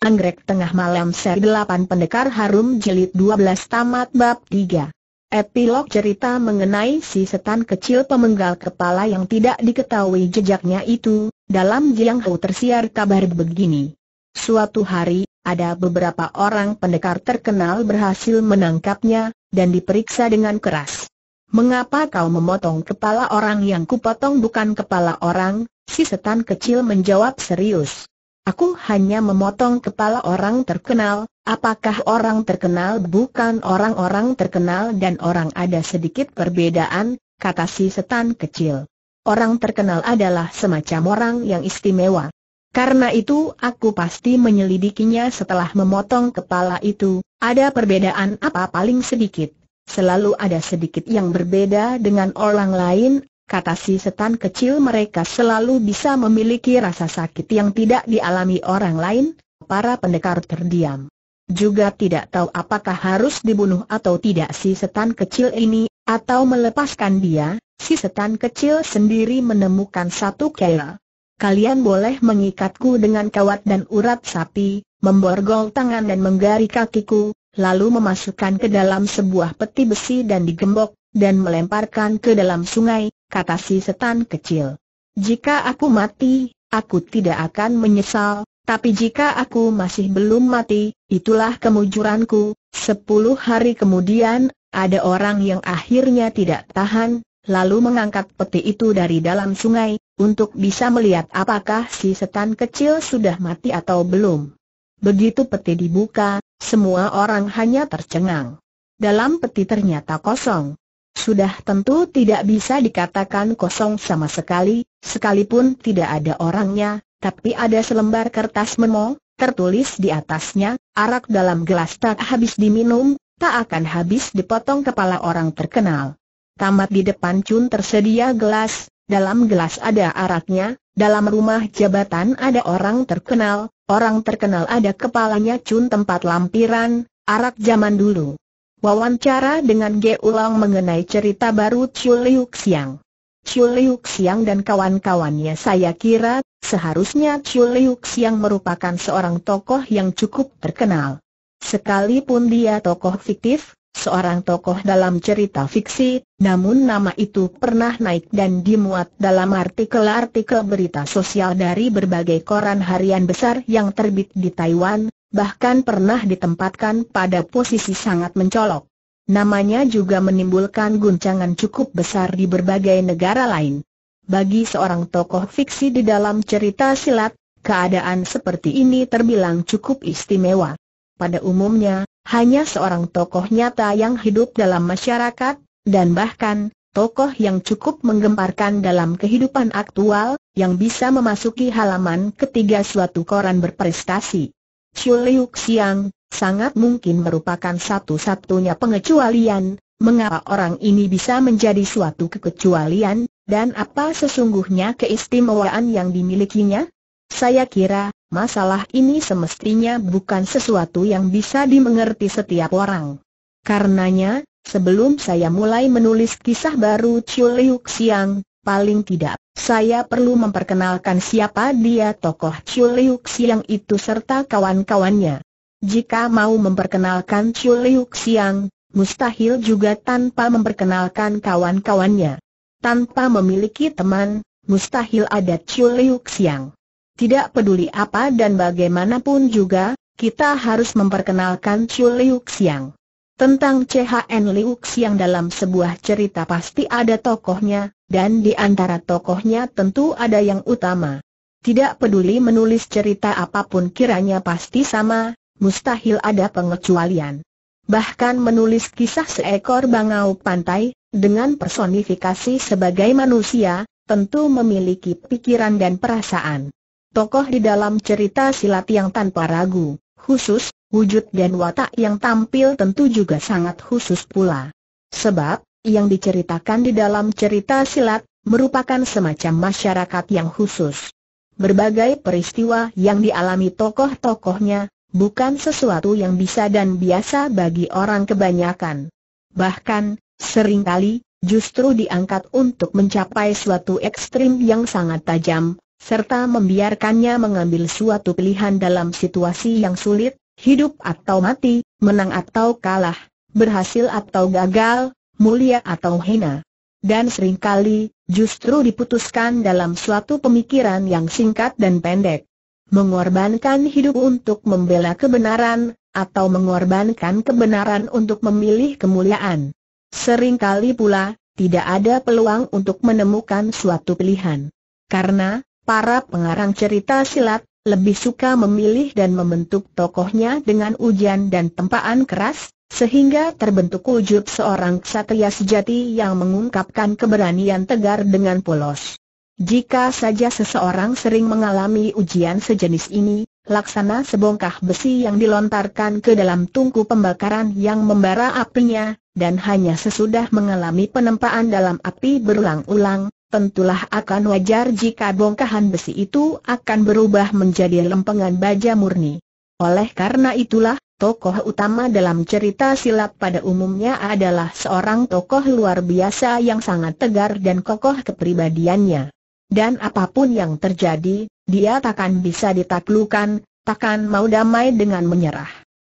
Anggrek Tengah Malam Seri 8 Pendekar Harum Jelit 12 Tamat Bab 3 Epilog cerita mengenai si setan kecil pemenggal kepala yang tidak diketahui jejaknya itu, dalam Jiang Hou tersiar kabar begini. Suatu hari, ada beberapa orang pendekar terkenal berhasil menangkapnya, dan diperiksa dengan keras. Mengapa kau memotong kepala orang yang kupotong bukan kepala orang, si setan kecil menjawab serius. Aku hanya memotong kepala orang terkenal, apakah orang terkenal bukan orang-orang terkenal dan orang ada sedikit perbedaan, kata si setan kecil. Orang terkenal adalah semacam orang yang istimewa. Karena itu aku pasti menyelidikinya setelah memotong kepala itu, ada perbedaan apa paling sedikit. Selalu ada sedikit yang berbeda dengan orang lain, kata si setan kecil mereka selalu bisa memiliki rasa sakit yang tidak dialami orang lain, para pendekar terdiam. Juga tidak tahu apakah harus dibunuh atau tidak si setan kecil ini, atau melepaskan dia, si setan kecil sendiri menemukan satu kera. Kalian boleh mengikatku dengan kawat dan urat sapi, memborgol tangan dan menggari kakiku, lalu memasukkan ke dalam sebuah peti besi dan digembok, dan melemparkan ke dalam sungai, kata si setan kecil. Jika aku mati, aku tidak akan menyesal, tapi jika aku masih belum mati, itulah kemujuranku. Sepuluh hari kemudian, ada orang yang akhirnya tidak tahan, lalu mengangkat peti itu dari dalam sungai, untuk bisa melihat apakah si setan kecil sudah mati atau belum. Begitu peti dibuka, semua orang hanya tercengang. Dalam peti ternyata kosong sudah tentu tidak bisa dikatakan kosong sama sekali, sekalipun tidak ada orangnya, tapi ada selembar kertas memo, tertulis di atasnya, arak dalam gelas tak habis diminum, tak akan habis dipotong kepala orang terkenal. Tamat di depan cun tersedia gelas, dalam gelas ada araknya, dalam rumah jabatan ada orang terkenal, orang terkenal ada kepalanya cun tempat lampiran, arak zaman dulu. Wawancara dengan Ge Ulang mengenai cerita baru Chiu Liu Xiang. Chiu Liu Xiang dan kawan-kawannya saya kira, seharusnya Chiu Liu Xiang merupakan seorang tokoh yang cukup terkenal. Sekalipun dia tokoh fiktif, seorang tokoh dalam cerita fiksi, namun nama itu pernah naik dan dimuat dalam artikel-artikel berita sosial dari berbagai koran harian besar yang terbit di Taiwan, bahkan pernah ditempatkan pada posisi sangat mencolok. Namanya juga menimbulkan guncangan cukup besar di berbagai negara lain. Bagi seorang tokoh fiksi di dalam cerita silat, keadaan seperti ini terbilang cukup istimewa. Pada umumnya, hanya seorang tokoh nyata yang hidup dalam masyarakat, dan bahkan, tokoh yang cukup menggemparkan dalam kehidupan aktual, yang bisa memasuki halaman ketiga suatu koran berprestasi. Chiu Liu Xiang, sangat mungkin merupakan satu-satunya pengecualian, mengapa orang ini bisa menjadi suatu kekecualian, dan apa sesungguhnya keistimewaan yang dimilikinya? Saya kira, masalah ini semestinya bukan sesuatu yang bisa dimengerti setiap orang. Karenanya, sebelum saya mulai menulis kisah baru Chiu Liu Xiang, paling tidak, saya perlu memperkenalkan siapa dia tokoh Chiu Liu Xiang itu serta kawan-kawannya. Jika mau memperkenalkan Chiu Liu Xiang, mustahil juga tanpa memperkenalkan kawan-kawannya. Tanpa memiliki teman, mustahil ada Chiu Liu Xiang. Tidak peduli apa dan bagaimanapun juga, kita harus memperkenalkan Chiu Liu Xiang. Tentang CHN Liu Xiang dalam sebuah cerita pasti ada tokohnya, dan di antara tokohnya tentu ada yang utama. Tidak peduli menulis cerita apapun kiranya pasti sama, mustahil ada pengecualian. Bahkan menulis kisah seekor bangau pantai, dengan personifikasi sebagai manusia, tentu memiliki pikiran dan perasaan. Tokoh di dalam cerita silat yang tanpa ragu, khusus, wujud dan watak yang tampil tentu juga sangat khusus pula. Sebab, yang diceritakan di dalam cerita silat, merupakan semacam masyarakat yang khusus. Berbagai peristiwa yang dialami tokoh-tokohnya, bukan sesuatu yang bisa dan biasa bagi orang kebanyakan. Bahkan, seringkali, justru diangkat untuk mencapai suatu ekstrim yang sangat tajam, serta membiarkannya mengambil suatu pilihan dalam situasi yang sulit, hidup atau mati, menang atau kalah, berhasil atau gagal, mulia atau hina. Dan seringkali, justru diputuskan dalam suatu pemikiran yang singkat dan pendek. Mengorbankan hidup untuk membela kebenaran, atau mengorbankan kebenaran untuk memilih kemuliaan. Seringkali pula, tidak ada peluang untuk menemukan suatu pilihan. Karena, para pengarang cerita silat, lebih suka memilih dan membentuk tokohnya dengan ujian dan tempaan keras, sehingga terbentuk wujud seorang ksatria sejati yang mengungkapkan keberanian tegar dengan polos. Jika saja seseorang sering mengalami ujian sejenis ini, laksana sebongkah besi yang dilontarkan ke dalam tungku pembakaran yang membara apinya, dan hanya sesudah mengalami penempaan dalam api berulang-ulang, tentulah akan wajar jika bongkahan besi itu akan berubah menjadi lempengan baja murni. Oleh karena itulah, Tokoh utama dalam cerita silat pada umumnya adalah seorang tokoh luar biasa yang sangat tegar dan kokoh kepribadiannya. Dan apapun yang terjadi, dia takkan bisa ditaklukan, takkan mau damai dengan menyerah.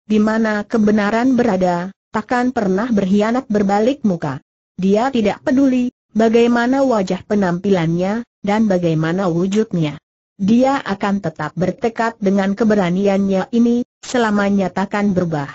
Di mana kebenaran berada, takkan pernah berkhianat berbalik muka. Dia tidak peduli bagaimana wajah penampilannya dan bagaimana wujudnya dia akan tetap bertekad dengan keberaniannya ini, selamanya takkan berubah.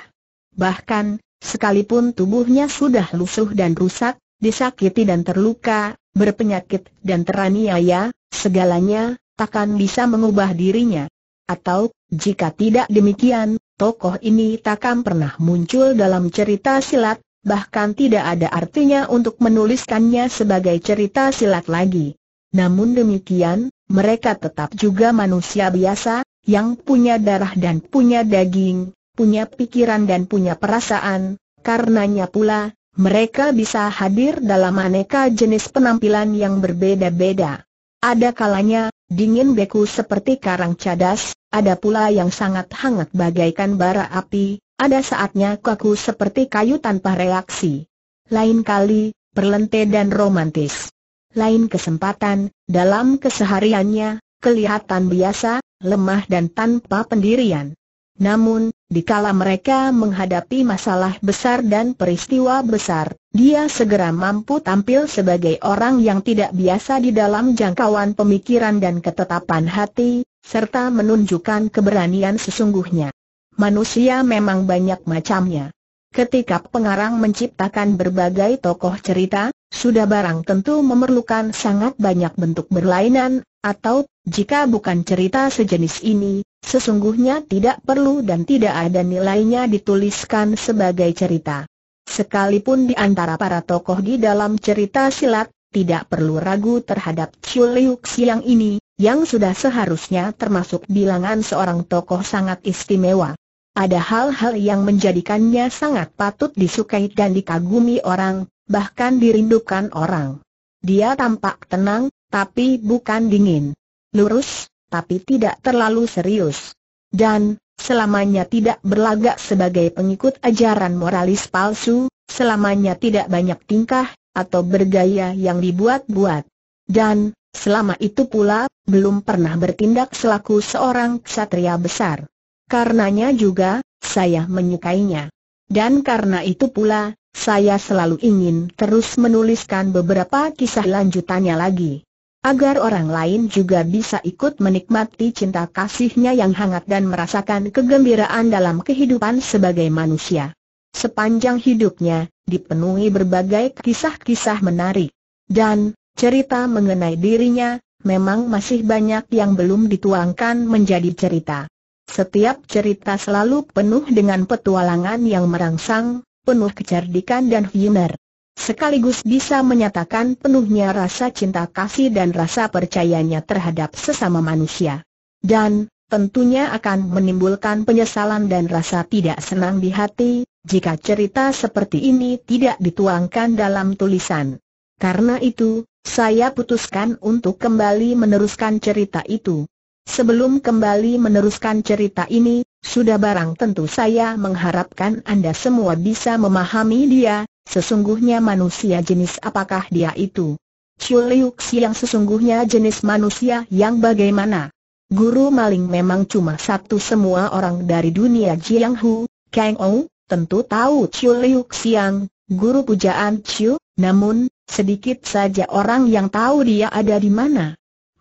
Bahkan, sekalipun tubuhnya sudah lusuh dan rusak, disakiti dan terluka, berpenyakit dan teraniaya, segalanya, takkan bisa mengubah dirinya. Atau, jika tidak demikian, tokoh ini takkan pernah muncul dalam cerita silat, bahkan tidak ada artinya untuk menuliskannya sebagai cerita silat lagi. Namun demikian, mereka tetap juga manusia biasa, yang punya darah dan punya daging, punya pikiran dan punya perasaan, karenanya pula, mereka bisa hadir dalam aneka jenis penampilan yang berbeda-beda. Ada kalanya, dingin beku seperti karang cadas, ada pula yang sangat hangat bagaikan bara api, ada saatnya kaku seperti kayu tanpa reaksi. Lain kali, perlente dan romantis lain kesempatan, dalam kesehariannya, kelihatan biasa, lemah dan tanpa pendirian. Namun, dikala mereka menghadapi masalah besar dan peristiwa besar, dia segera mampu tampil sebagai orang yang tidak biasa di dalam jangkauan pemikiran dan ketetapan hati, serta menunjukkan keberanian sesungguhnya. Manusia memang banyak macamnya. Ketika pengarang menciptakan berbagai tokoh cerita, sudah barang tentu memerlukan sangat banyak bentuk berlainan, atau, jika bukan cerita sejenis ini, sesungguhnya tidak perlu dan tidak ada nilainya dituliskan sebagai cerita. Sekalipun di antara para tokoh di dalam cerita silat, tidak perlu ragu terhadap Chiu Liu Xiang ini, yang sudah seharusnya termasuk bilangan seorang tokoh sangat istimewa. Ada hal-hal yang menjadikannya sangat patut disukai dan dikagumi orang, bahkan dirindukan orang. Dia tampak tenang, tapi bukan dingin. Lurus, tapi tidak terlalu serius. Dan, selamanya tidak berlagak sebagai pengikut ajaran moralis palsu, selamanya tidak banyak tingkah, atau bergaya yang dibuat-buat. Dan, selama itu pula, belum pernah bertindak selaku seorang ksatria besar. Karenanya juga, saya menyukainya. Dan karena itu pula, saya selalu ingin terus menuliskan beberapa kisah lanjutannya lagi. Agar orang lain juga bisa ikut menikmati cinta kasihnya yang hangat dan merasakan kegembiraan dalam kehidupan sebagai manusia. Sepanjang hidupnya, dipenuhi berbagai kisah-kisah menarik. Dan, cerita mengenai dirinya, memang masih banyak yang belum dituangkan menjadi cerita. Setiap cerita selalu penuh dengan petualangan yang merangsang, penuh kecerdikan dan humor. Sekaligus bisa menyatakan penuhnya rasa cinta kasih dan rasa percayanya terhadap sesama manusia. Dan, tentunya akan menimbulkan penyesalan dan rasa tidak senang di hati, jika cerita seperti ini tidak dituangkan dalam tulisan. Karena itu, saya putuskan untuk kembali meneruskan cerita itu. Sebelum kembali meneruskan cerita ini, sudah barang tentu saya mengharapkan Anda semua bisa memahami dia, sesungguhnya manusia jenis apakah dia itu. Chu Liu yang sesungguhnya jenis manusia yang bagaimana? Guru maling memang cuma satu semua orang dari dunia Jiang Hu, Kang Ou, tentu tahu Chiu Liu Xiang, guru pujaan Chiu, namun, sedikit saja orang yang tahu dia ada di mana.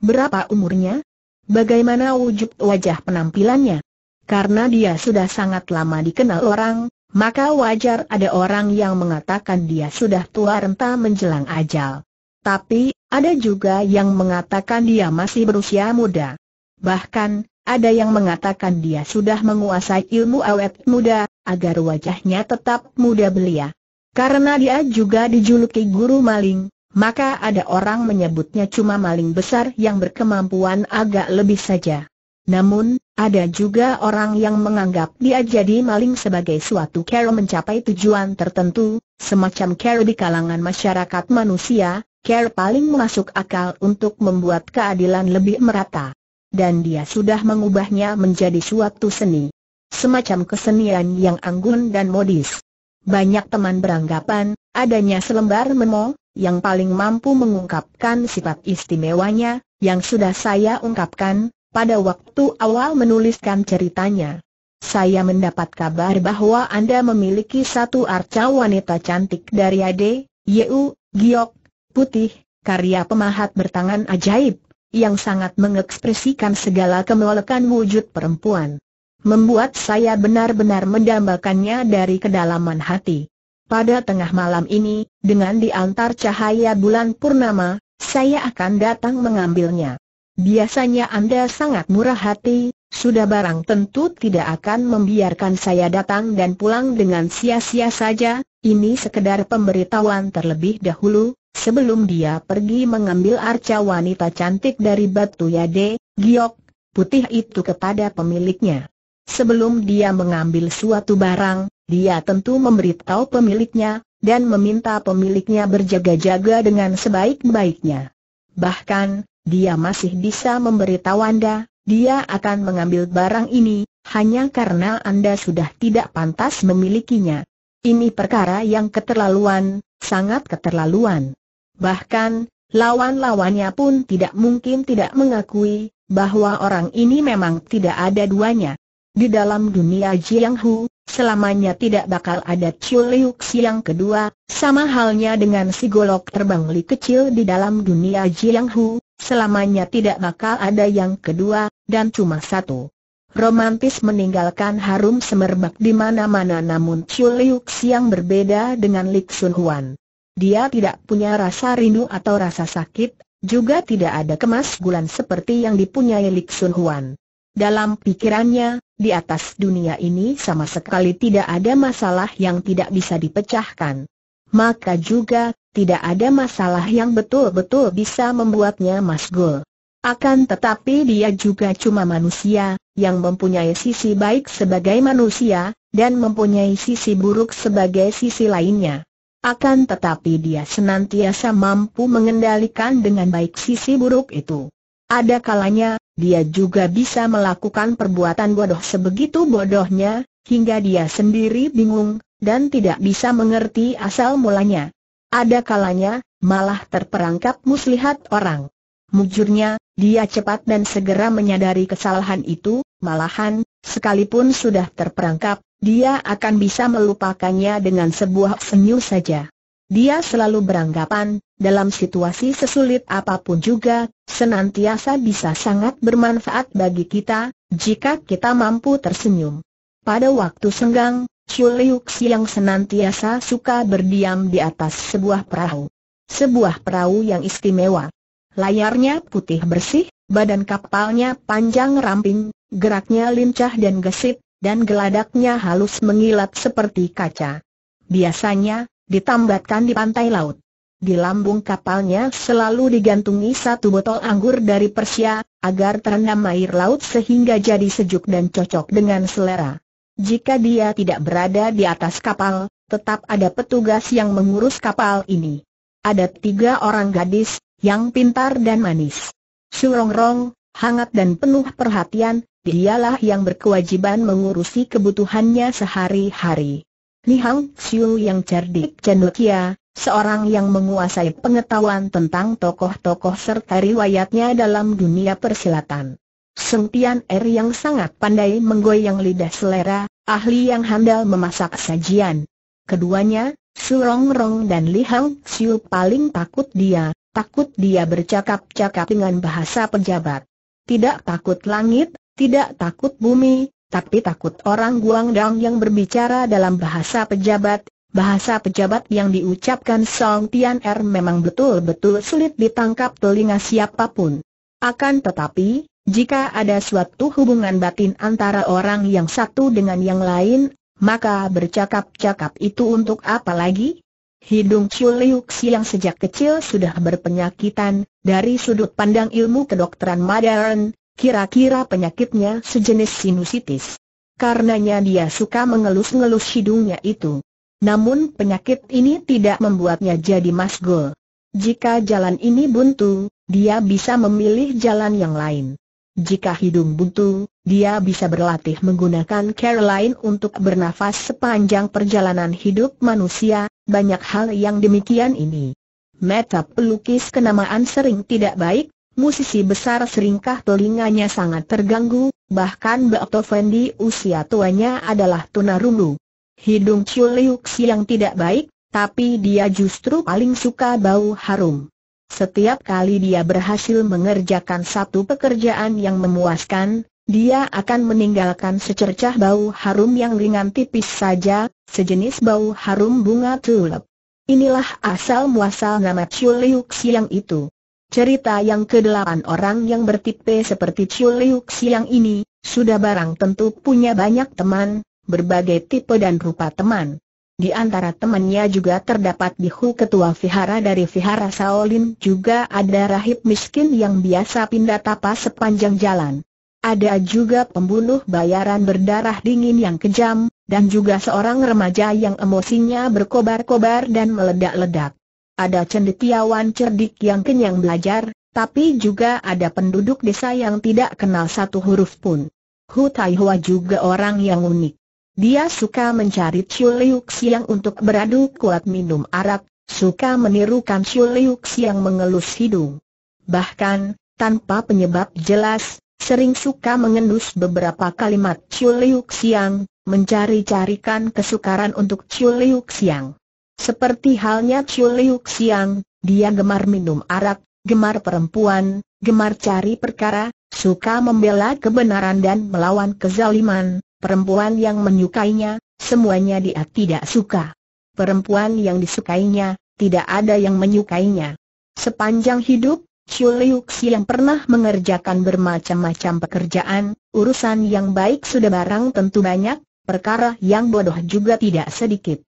Berapa umurnya? Bagaimana wujud wajah penampilannya? Karena dia sudah sangat lama dikenal orang, maka wajar ada orang yang mengatakan dia sudah tua renta menjelang ajal. Tapi, ada juga yang mengatakan dia masih berusia muda. Bahkan, ada yang mengatakan dia sudah menguasai ilmu awet muda, agar wajahnya tetap muda belia. Karena dia juga dijuluki guru maling, maka ada orang menyebutnya cuma maling besar yang berkemampuan agak lebih saja. Namun, ada juga orang yang menganggap dia jadi maling sebagai suatu cara mencapai tujuan tertentu, semacam cara di kalangan masyarakat manusia, cara paling masuk akal untuk membuat keadilan lebih merata. Dan dia sudah mengubahnya menjadi suatu seni. Semacam kesenian yang anggun dan modis. Banyak teman beranggapan, adanya selembar memo, yang paling mampu mengungkapkan sifat istimewanya, yang sudah saya ungkapkan, pada waktu awal menuliskan ceritanya. Saya mendapat kabar bahwa Anda memiliki satu arca wanita cantik dari Ade, Yeu, Giok, Putih, karya pemahat bertangan ajaib, yang sangat mengekspresikan segala kemolekan wujud perempuan. Membuat saya benar-benar mendambakannya dari kedalaman hati. Pada tengah malam ini, dengan diantar cahaya bulan purnama, saya akan datang mengambilnya. Biasanya Anda sangat murah hati, sudah barang tentu tidak akan membiarkan saya datang dan pulang dengan sia-sia saja, ini sekedar pemberitahuan terlebih dahulu, sebelum dia pergi mengambil arca wanita cantik dari Batu Yade, giok, putih itu kepada pemiliknya. Sebelum dia mengambil suatu barang, dia tentu memberitahu pemiliknya, dan meminta pemiliknya berjaga-jaga dengan sebaik-baiknya. Bahkan, dia masih bisa memberitahu Anda, dia akan mengambil barang ini, hanya karena Anda sudah tidak pantas memilikinya. Ini perkara yang keterlaluan, sangat keterlaluan. Bahkan, lawan-lawannya pun tidak mungkin tidak mengakui, bahwa orang ini memang tidak ada duanya. Di dalam dunia Jiang Hu, selamanya tidak bakal ada Chiu Liu Xiang kedua, sama halnya dengan si golok terbang Li kecil di dalam dunia Jiang Hu, Selamanya tidak bakal ada yang kedua, dan cuma satu. Romantis meninggalkan harum semerbak di mana-mana namun Chiu Liu yang berbeda dengan Lik Sun Huan. Dia tidak punya rasa rindu atau rasa sakit, juga tidak ada kemas kemasgulan seperti yang dipunyai Lik Sun Huan. Dalam pikirannya, di atas dunia ini sama sekali tidak ada masalah yang tidak bisa dipecahkan. Maka juga, tidak ada masalah yang betul-betul bisa membuatnya masgul. Akan tetapi dia juga cuma manusia, yang mempunyai sisi baik sebagai manusia, dan mempunyai sisi buruk sebagai sisi lainnya. Akan tetapi dia senantiasa mampu mengendalikan dengan baik sisi buruk itu. Ada kalanya, dia juga bisa melakukan perbuatan bodoh sebegitu bodohnya, hingga dia sendiri bingung, dan tidak bisa mengerti asal mulanya. Ada kalanya, malah terperangkap muslihat orang. Mujurnya, dia cepat dan segera menyadari kesalahan itu, malahan, sekalipun sudah terperangkap, dia akan bisa melupakannya dengan sebuah senyum saja. Dia selalu beranggapan, dalam situasi sesulit apapun juga, senantiasa bisa sangat bermanfaat bagi kita, jika kita mampu tersenyum. Pada waktu senggang, Chuliuk yang senantiasa suka berdiam di atas sebuah perahu. Sebuah perahu yang istimewa. Layarnya putih bersih, badan kapalnya panjang ramping, geraknya lincah dan gesit, dan geladaknya halus mengilat seperti kaca. Biasanya, ditambatkan di pantai laut. Di lambung kapalnya selalu digantungi satu botol anggur dari Persia, agar terendam air laut sehingga jadi sejuk dan cocok dengan selera. Jika dia tidak berada di atas kapal, tetap ada petugas yang mengurus kapal ini. Ada tiga orang gadis, yang pintar dan manis. Surongrong, hangat dan penuh perhatian, dialah yang berkewajiban mengurusi kebutuhannya sehari-hari. Nihang Xiu yang cerdik cendekia, seorang yang menguasai pengetahuan tentang tokoh-tokoh serta riwayatnya dalam dunia persilatan. Sempian Er yang sangat pandai menggoyang lidah selera, ahli yang handal memasak sajian. Keduanya, Surong Rong dan Li Hang Xiu paling takut dia, takut dia bercakap-cakap dengan bahasa pejabat. Tidak takut langit, tidak takut bumi, tapi takut orang Guangdong yang berbicara dalam bahasa pejabat, bahasa pejabat yang diucapkan Song Tian Er memang betul-betul sulit ditangkap telinga siapapun. Akan tetapi, jika ada suatu hubungan batin antara orang yang satu dengan yang lain, maka bercakap-cakap itu untuk apa lagi? Hidung Chuliuxi yang sejak kecil sudah berpenyakitan, dari sudut pandang ilmu kedokteran modern, kira-kira penyakitnya sejenis sinusitis. Karenanya dia suka mengelus-ngelus hidungnya itu. Namun penyakit ini tidak membuatnya jadi masgul. Jika jalan ini buntu, dia bisa memilih jalan yang lain. Jika hidung buntu, dia bisa berlatih menggunakan Caroline untuk bernafas sepanjang perjalanan hidup manusia, banyak hal yang demikian ini. Meta pelukis kenamaan sering tidak baik, musisi besar seringkah telinganya sangat terganggu, bahkan Beethoven di usia tuanya adalah tunarungu. Hidung Chuliuks yang tidak baik, tapi dia justru paling suka bau harum. Setiap kali dia berhasil mengerjakan satu pekerjaan yang memuaskan, dia akan meninggalkan secercah bau harum yang ringan tipis saja, sejenis bau harum bunga tulip. Inilah asal muasal nama Chiu Liu Xiang itu. Cerita yang kedelapan orang yang bertipe seperti Chiu Liu Xiang ini, sudah barang tentu punya banyak teman, berbagai tipe dan rupa teman. Di antara temannya juga terdapat Bihu ketua vihara dari vihara Saolin juga ada rahib miskin yang biasa pindah tapas sepanjang jalan. Ada juga pembunuh bayaran berdarah dingin yang kejam, dan juga seorang remaja yang emosinya berkobar-kobar dan meledak-ledak. Ada cendekiawan cerdik yang kenyang belajar, tapi juga ada penduduk desa yang tidak kenal satu huruf pun. Hu Taihua juga orang yang unik. Dia suka mencari Chiu Liu Xiang untuk beradu kuat minum arak, suka menirukan Chiu Liu Xiang mengelus hidung. Bahkan, tanpa penyebab jelas, sering suka mengendus beberapa kalimat Chiu Liu Xiang, mencari-carikan kesukaran untuk Chiu Liu Xiang. Seperti halnya Chiu Liu Xiang, dia gemar minum arak, gemar perempuan, gemar cari perkara, suka membela kebenaran dan melawan kezaliman, perempuan yang menyukainya, semuanya dia tidak suka. Perempuan yang disukainya, tidak ada yang menyukainya. Sepanjang hidup, Chu Liuxi yang pernah mengerjakan bermacam-macam pekerjaan, urusan yang baik sudah barang tentu banyak, perkara yang bodoh juga tidak sedikit.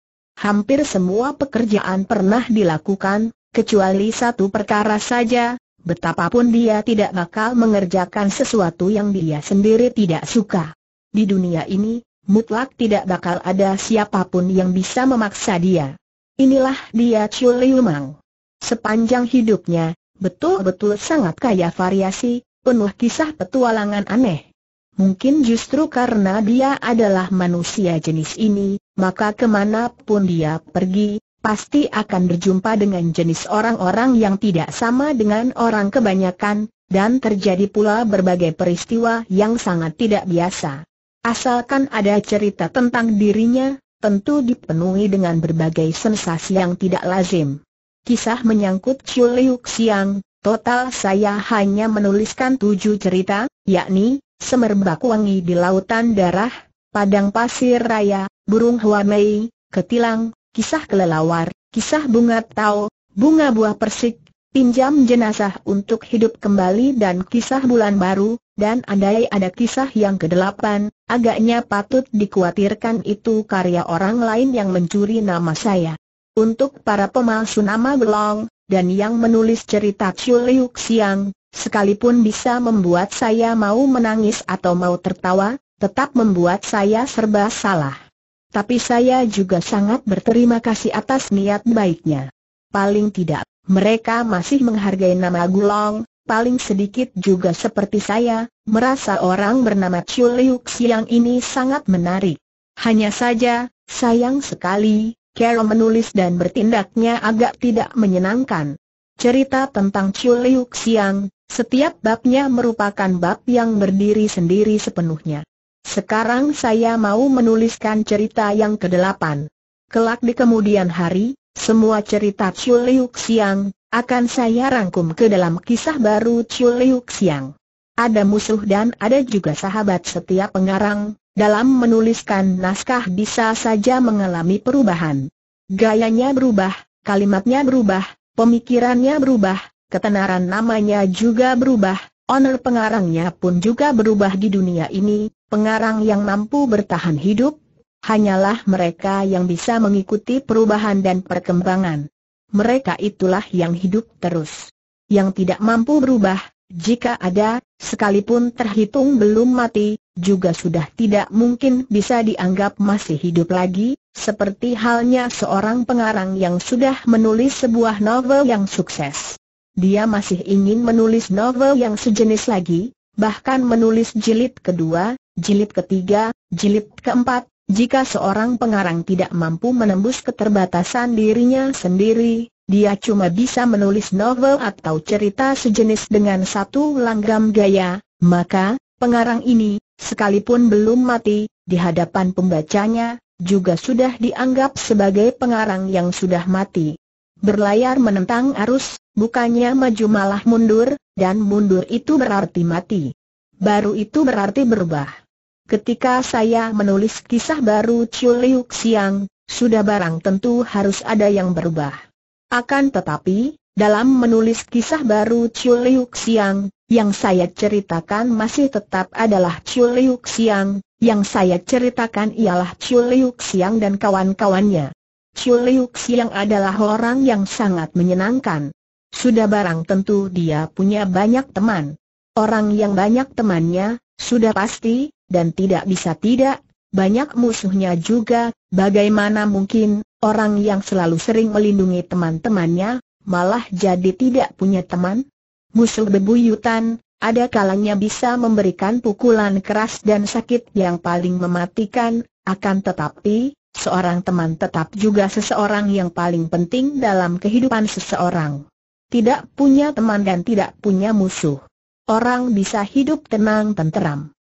Hampir semua pekerjaan pernah dilakukan, kecuali satu perkara saja, betapapun dia tidak bakal mengerjakan sesuatu yang dia sendiri tidak suka. Di dunia ini, mutlak tidak bakal ada siapapun yang bisa memaksa dia. Inilah dia Chiu Liu Sepanjang hidupnya, betul-betul sangat kaya variasi, penuh kisah petualangan aneh. Mungkin justru karena dia adalah manusia jenis ini, maka kemanapun dia pergi, pasti akan berjumpa dengan jenis orang-orang yang tidak sama dengan orang kebanyakan, dan terjadi pula berbagai peristiwa yang sangat tidak biasa. Asalkan ada cerita tentang dirinya, tentu dipenuhi dengan berbagai sensasi yang tidak lazim. Kisah menyangkut Chiu Liu Xiang, total saya hanya menuliskan tujuh cerita, yakni, Semerbak Wangi di Lautan Darah, Padang Pasir Raya, Burung Hua Mei, Ketilang, Kisah Kelelawar, Kisah Bunga Tao, Bunga Buah Persik, Pinjam Jenazah untuk Hidup Kembali dan Kisah Bulan Baru, dan andai ada kisah yang kedelapan, agaknya patut dikhawatirkan itu karya orang lain yang mencuri nama saya. Untuk para pemalsu nama Belong, dan yang menulis cerita Chiu Liu Xiang, sekalipun bisa membuat saya mau menangis atau mau tertawa, tetap membuat saya serba salah. Tapi saya juga sangat berterima kasih atas niat baiknya. Paling tidak, mereka masih menghargai nama Gulong, paling sedikit juga seperti saya, merasa orang bernama Chiu Liu Xiang ini sangat menarik. Hanya saja, sayang sekali, Carol menulis dan bertindaknya agak tidak menyenangkan. Cerita tentang Chiu Liu Xiang, setiap babnya merupakan bab yang berdiri sendiri sepenuhnya. Sekarang saya mau menuliskan cerita yang kedelapan. Kelak di kemudian hari, semua cerita Chiu Liu Xiang, akan saya rangkum ke dalam kisah baru Chiu Liu Xiang. Ada musuh dan ada juga sahabat setiap pengarang, dalam menuliskan naskah bisa saja mengalami perubahan. Gayanya berubah, kalimatnya berubah, pemikirannya berubah, ketenaran namanya juga berubah, honor pengarangnya pun juga berubah di dunia ini, pengarang yang mampu bertahan hidup, Hanyalah mereka yang bisa mengikuti perubahan dan perkembangan. Mereka itulah yang hidup terus. Yang tidak mampu berubah, jika ada, sekalipun terhitung belum mati, juga sudah tidak mungkin bisa dianggap masih hidup lagi, seperti halnya seorang pengarang yang sudah menulis sebuah novel yang sukses. Dia masih ingin menulis novel yang sejenis lagi, bahkan menulis jilid kedua, jilid ketiga, jilid keempat, jika seorang pengarang tidak mampu menembus keterbatasan dirinya sendiri, dia cuma bisa menulis novel atau cerita sejenis dengan satu langgam gaya, maka, pengarang ini, sekalipun belum mati, di hadapan pembacanya, juga sudah dianggap sebagai pengarang yang sudah mati. Berlayar menentang arus, bukannya maju malah mundur, dan mundur itu berarti mati. Baru itu berarti berubah. Ketika saya menulis kisah baru Chiu Liu Xiang, sudah barang tentu harus ada yang berubah. Akan tetapi, dalam menulis kisah baru Chiu Liu Xiang, yang saya ceritakan masih tetap adalah Chiu Liu Xiang, yang saya ceritakan ialah Chiu Liu Xiang dan kawan-kawannya. Chiu Liu Xiang adalah orang yang sangat menyenangkan. Sudah barang tentu dia punya banyak teman. Orang yang banyak temannya, sudah pasti, dan tidak bisa tidak, banyak musuhnya juga, bagaimana mungkin, orang yang selalu sering melindungi teman-temannya, malah jadi tidak punya teman? Musuh bebuyutan, ada kalanya bisa memberikan pukulan keras dan sakit yang paling mematikan, akan tetapi, seorang teman tetap juga seseorang yang paling penting dalam kehidupan seseorang. Tidak punya teman dan tidak punya musuh. Orang bisa hidup tenang tenteram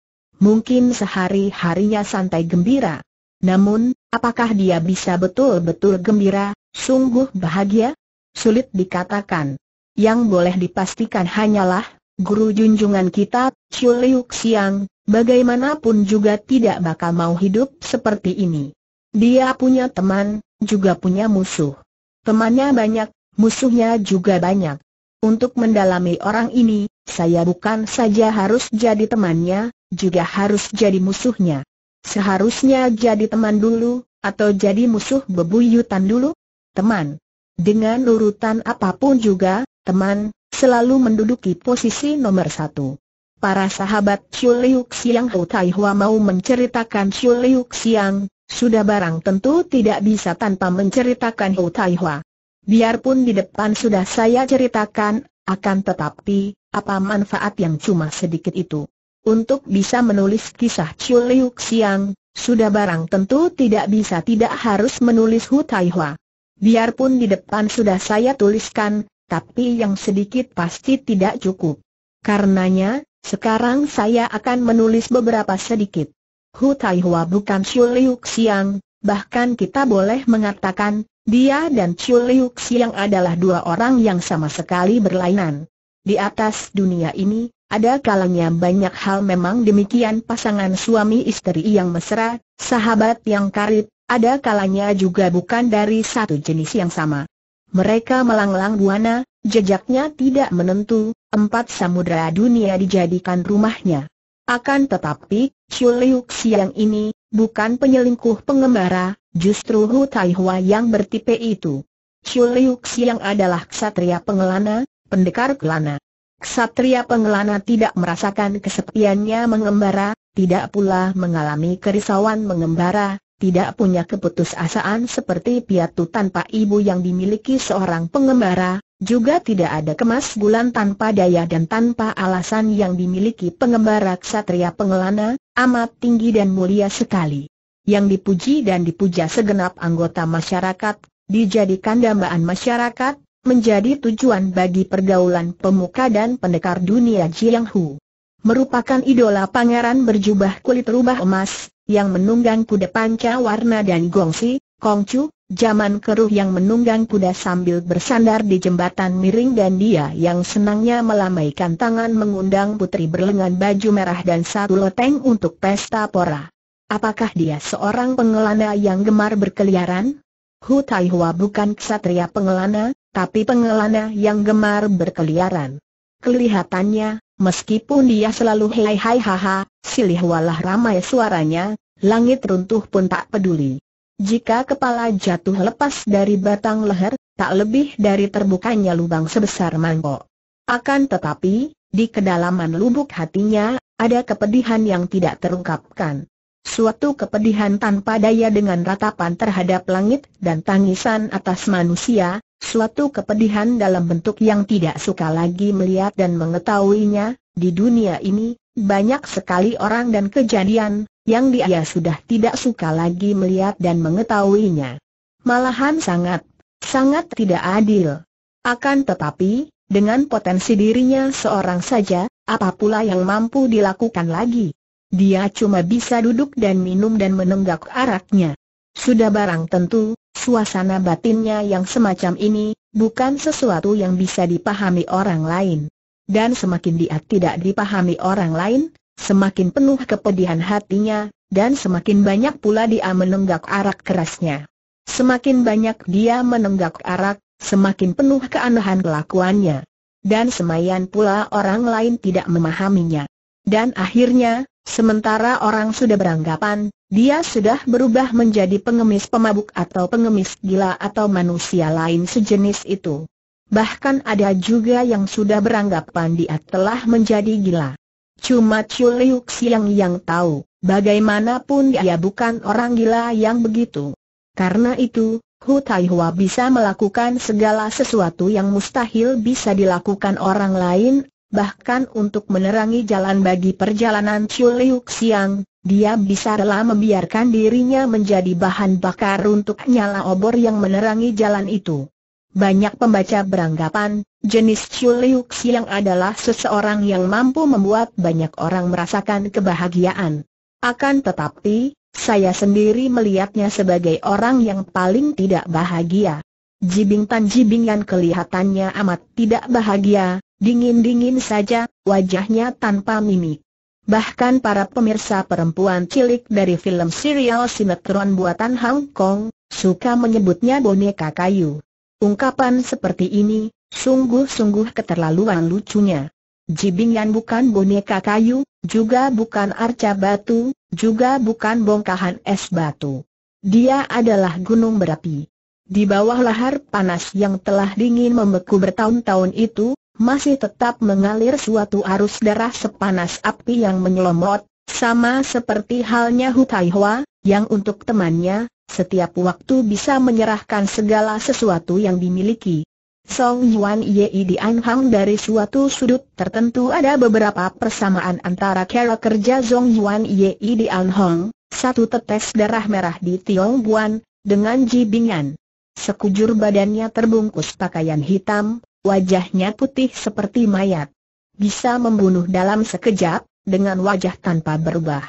mungkin sehari-harinya santai gembira. Namun, apakah dia bisa betul-betul gembira, sungguh bahagia? Sulit dikatakan. Yang boleh dipastikan hanyalah, guru junjungan kita, Chiu Liu Xiang, bagaimanapun juga tidak bakal mau hidup seperti ini. Dia punya teman, juga punya musuh. Temannya banyak, musuhnya juga banyak. Untuk mendalami orang ini, saya bukan saja harus jadi temannya, juga harus jadi musuhnya. Seharusnya jadi teman dulu, atau jadi musuh bebuyutan dulu? Teman. Dengan urutan apapun juga, teman, selalu menduduki posisi nomor satu. Para sahabat Chiu Liu Xiang Hou Tai Hua mau menceritakan Chiu Liu Xiang, sudah barang tentu tidak bisa tanpa menceritakan Hou Tai Hua. Biarpun di depan sudah saya ceritakan, akan tetapi, apa manfaat yang cuma sedikit itu. Untuk bisa menulis kisah Chiu Liu Xiang, sudah barang tentu tidak bisa tidak harus menulis Hu Tai Hua. Biarpun di depan sudah saya tuliskan, tapi yang sedikit pasti tidak cukup. Karenanya, sekarang saya akan menulis beberapa sedikit. Hu Tai Hua bukan Chiu Liu Xiang, bahkan kita boleh mengatakan, dia dan Chiu Liu Xiang adalah dua orang yang sama sekali berlainan. Di atas dunia ini, ada kalanya banyak hal memang demikian pasangan suami istri yang mesra, sahabat yang karib, ada kalanya juga bukan dari satu jenis yang sama. Mereka melanglang buana, jejaknya tidak menentu, empat samudera dunia dijadikan rumahnya. Akan tetapi, Chiu Liu Xiang ini, bukan penyelingkuh pengembara, justru Hu Taihua yang bertipe itu. Chiu Liu Xiang adalah ksatria pengelana, pendekar kelana. Ksatria pengelana tidak merasakan kesepiannya mengembara, tidak pula mengalami kerisauan mengembara, tidak punya keputusasaan seperti piatu tanpa ibu yang dimiliki seorang pengembara, juga tidak ada kemas bulan tanpa daya dan tanpa alasan yang dimiliki pengembara ksatria pengelana, amat tinggi dan mulia sekali. Yang dipuji dan dipuja segenap anggota masyarakat, dijadikan dambaan masyarakat, menjadi tujuan bagi pergaulan pemuka dan pendekar dunia Jiang Hu. Merupakan idola pangeran berjubah kulit rubah emas, yang menunggang kuda panca warna dan gongsi, kongcu, zaman keruh yang menunggang kuda sambil bersandar di jembatan miring dan dia yang senangnya melambaikan tangan mengundang putri berlengan baju merah dan satu loteng untuk pesta pora. Apakah dia seorang pengelana yang gemar berkeliaran? Hu Taihua bukan ksatria pengelana, tapi pengelana yang gemar berkeliaran. Kelihatannya, meskipun dia selalu hei hai haha, silihwalah ramai suaranya, langit runtuh pun tak peduli. Jika kepala jatuh lepas dari batang leher, tak lebih dari terbukanya lubang sebesar mangkok. Akan tetapi, di kedalaman lubuk hatinya, ada kepedihan yang tidak terungkapkan suatu kepedihan tanpa daya dengan ratapan terhadap langit dan tangisan atas manusia, suatu kepedihan dalam bentuk yang tidak suka lagi melihat dan mengetahuinya, di dunia ini, banyak sekali orang dan kejadian, yang dia sudah tidak suka lagi melihat dan mengetahuinya. Malahan sangat, sangat tidak adil. Akan tetapi, dengan potensi dirinya seorang saja, apa pula yang mampu dilakukan lagi? Dia cuma bisa duduk dan minum dan menenggak araknya. Sudah barang tentu, suasana batinnya yang semacam ini, bukan sesuatu yang bisa dipahami orang lain. Dan semakin dia tidak dipahami orang lain, semakin penuh kepedihan hatinya, dan semakin banyak pula dia menenggak arak kerasnya. Semakin banyak dia menenggak arak, semakin penuh keanehan kelakuannya. Dan semayan pula orang lain tidak memahaminya. Dan akhirnya, Sementara orang sudah beranggapan, dia sudah berubah menjadi pengemis pemabuk atau pengemis gila atau manusia lain sejenis itu. Bahkan ada juga yang sudah beranggapan dia telah menjadi gila. Cuma Chuliuk Siang yang tahu, bagaimanapun dia bukan orang gila yang begitu. Karena itu, Hu Taihua bisa melakukan segala sesuatu yang mustahil bisa dilakukan orang lain bahkan untuk menerangi jalan bagi perjalanan Chiu Liu Xiang, dia bisa rela membiarkan dirinya menjadi bahan bakar untuk nyala obor yang menerangi jalan itu. Banyak pembaca beranggapan, jenis Chiu Liu Xiang adalah seseorang yang mampu membuat banyak orang merasakan kebahagiaan. Akan tetapi, saya sendiri melihatnya sebagai orang yang paling tidak bahagia. Jibing Tan Jibing yang kelihatannya amat tidak bahagia, Dingin-dingin saja, wajahnya tanpa mimik. Bahkan para pemirsa perempuan cilik dari film serial sinetron buatan Hong Kong, suka menyebutnya boneka kayu. Ungkapan seperti ini, sungguh-sungguh keterlaluan lucunya. Jibingan bukan boneka kayu, juga bukan arca batu, juga bukan bongkahan es batu. Dia adalah gunung berapi. Di bawah lahar panas yang telah dingin membeku bertahun-tahun itu, masih tetap mengalir suatu arus darah sepanas api yang menyelomot, sama seperti halnya Hu Hua, yang untuk temannya, setiap waktu bisa menyerahkan segala sesuatu yang dimiliki. Song Yuan Yei di Anhang dari suatu sudut tertentu ada beberapa persamaan antara cara kerja Song Yuan Yei di Anhang, satu tetes darah merah di Tiong Buan, dengan Ji Bingan. Sekujur badannya terbungkus pakaian hitam, Wajahnya putih seperti mayat. Bisa membunuh dalam sekejap, dengan wajah tanpa berubah.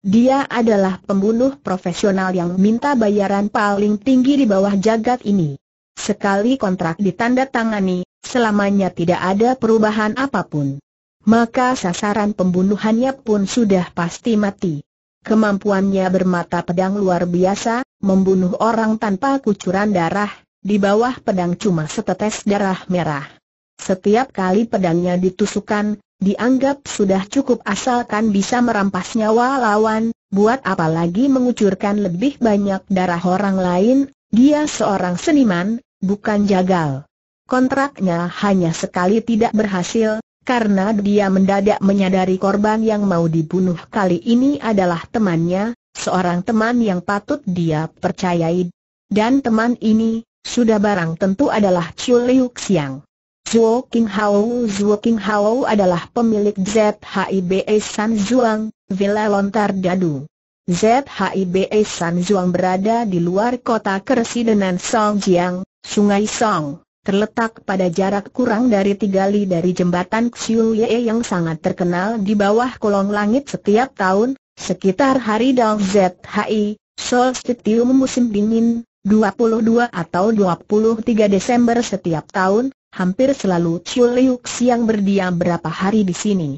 Dia adalah pembunuh profesional yang minta bayaran paling tinggi di bawah jagat ini. Sekali kontrak ditandatangani, selamanya tidak ada perubahan apapun. Maka sasaran pembunuhannya pun sudah pasti mati. Kemampuannya bermata pedang luar biasa, membunuh orang tanpa kucuran darah, di bawah pedang cuma setetes darah merah. Setiap kali pedangnya ditusukkan, dianggap sudah cukup asalkan bisa merampas nyawa lawan, buat apalagi mengucurkan lebih banyak darah orang lain, dia seorang seniman, bukan jagal. Kontraknya hanya sekali tidak berhasil, karena dia mendadak menyadari korban yang mau dibunuh kali ini adalah temannya, seorang teman yang patut dia percayai. Dan teman ini, sudah barang tentu adalah Chiu Liu Xiang. Zuo King Hao Zuo King Hao adalah pemilik ZHIBE San Zhuang, Villa Lontar Dadu. ZHIBE San Zhuang berada di luar kota Keresidenan Jiang, Sungai Song terletak pada jarak kurang dari tiga li dari jembatan Xiu Ye yang sangat terkenal di bawah kolong langit setiap tahun, sekitar hari Dao ZHI, solstitium musim dingin, 22 atau 23 Desember setiap tahun, hampir selalu Chiu Liu Xiang berdiam berapa hari di sini.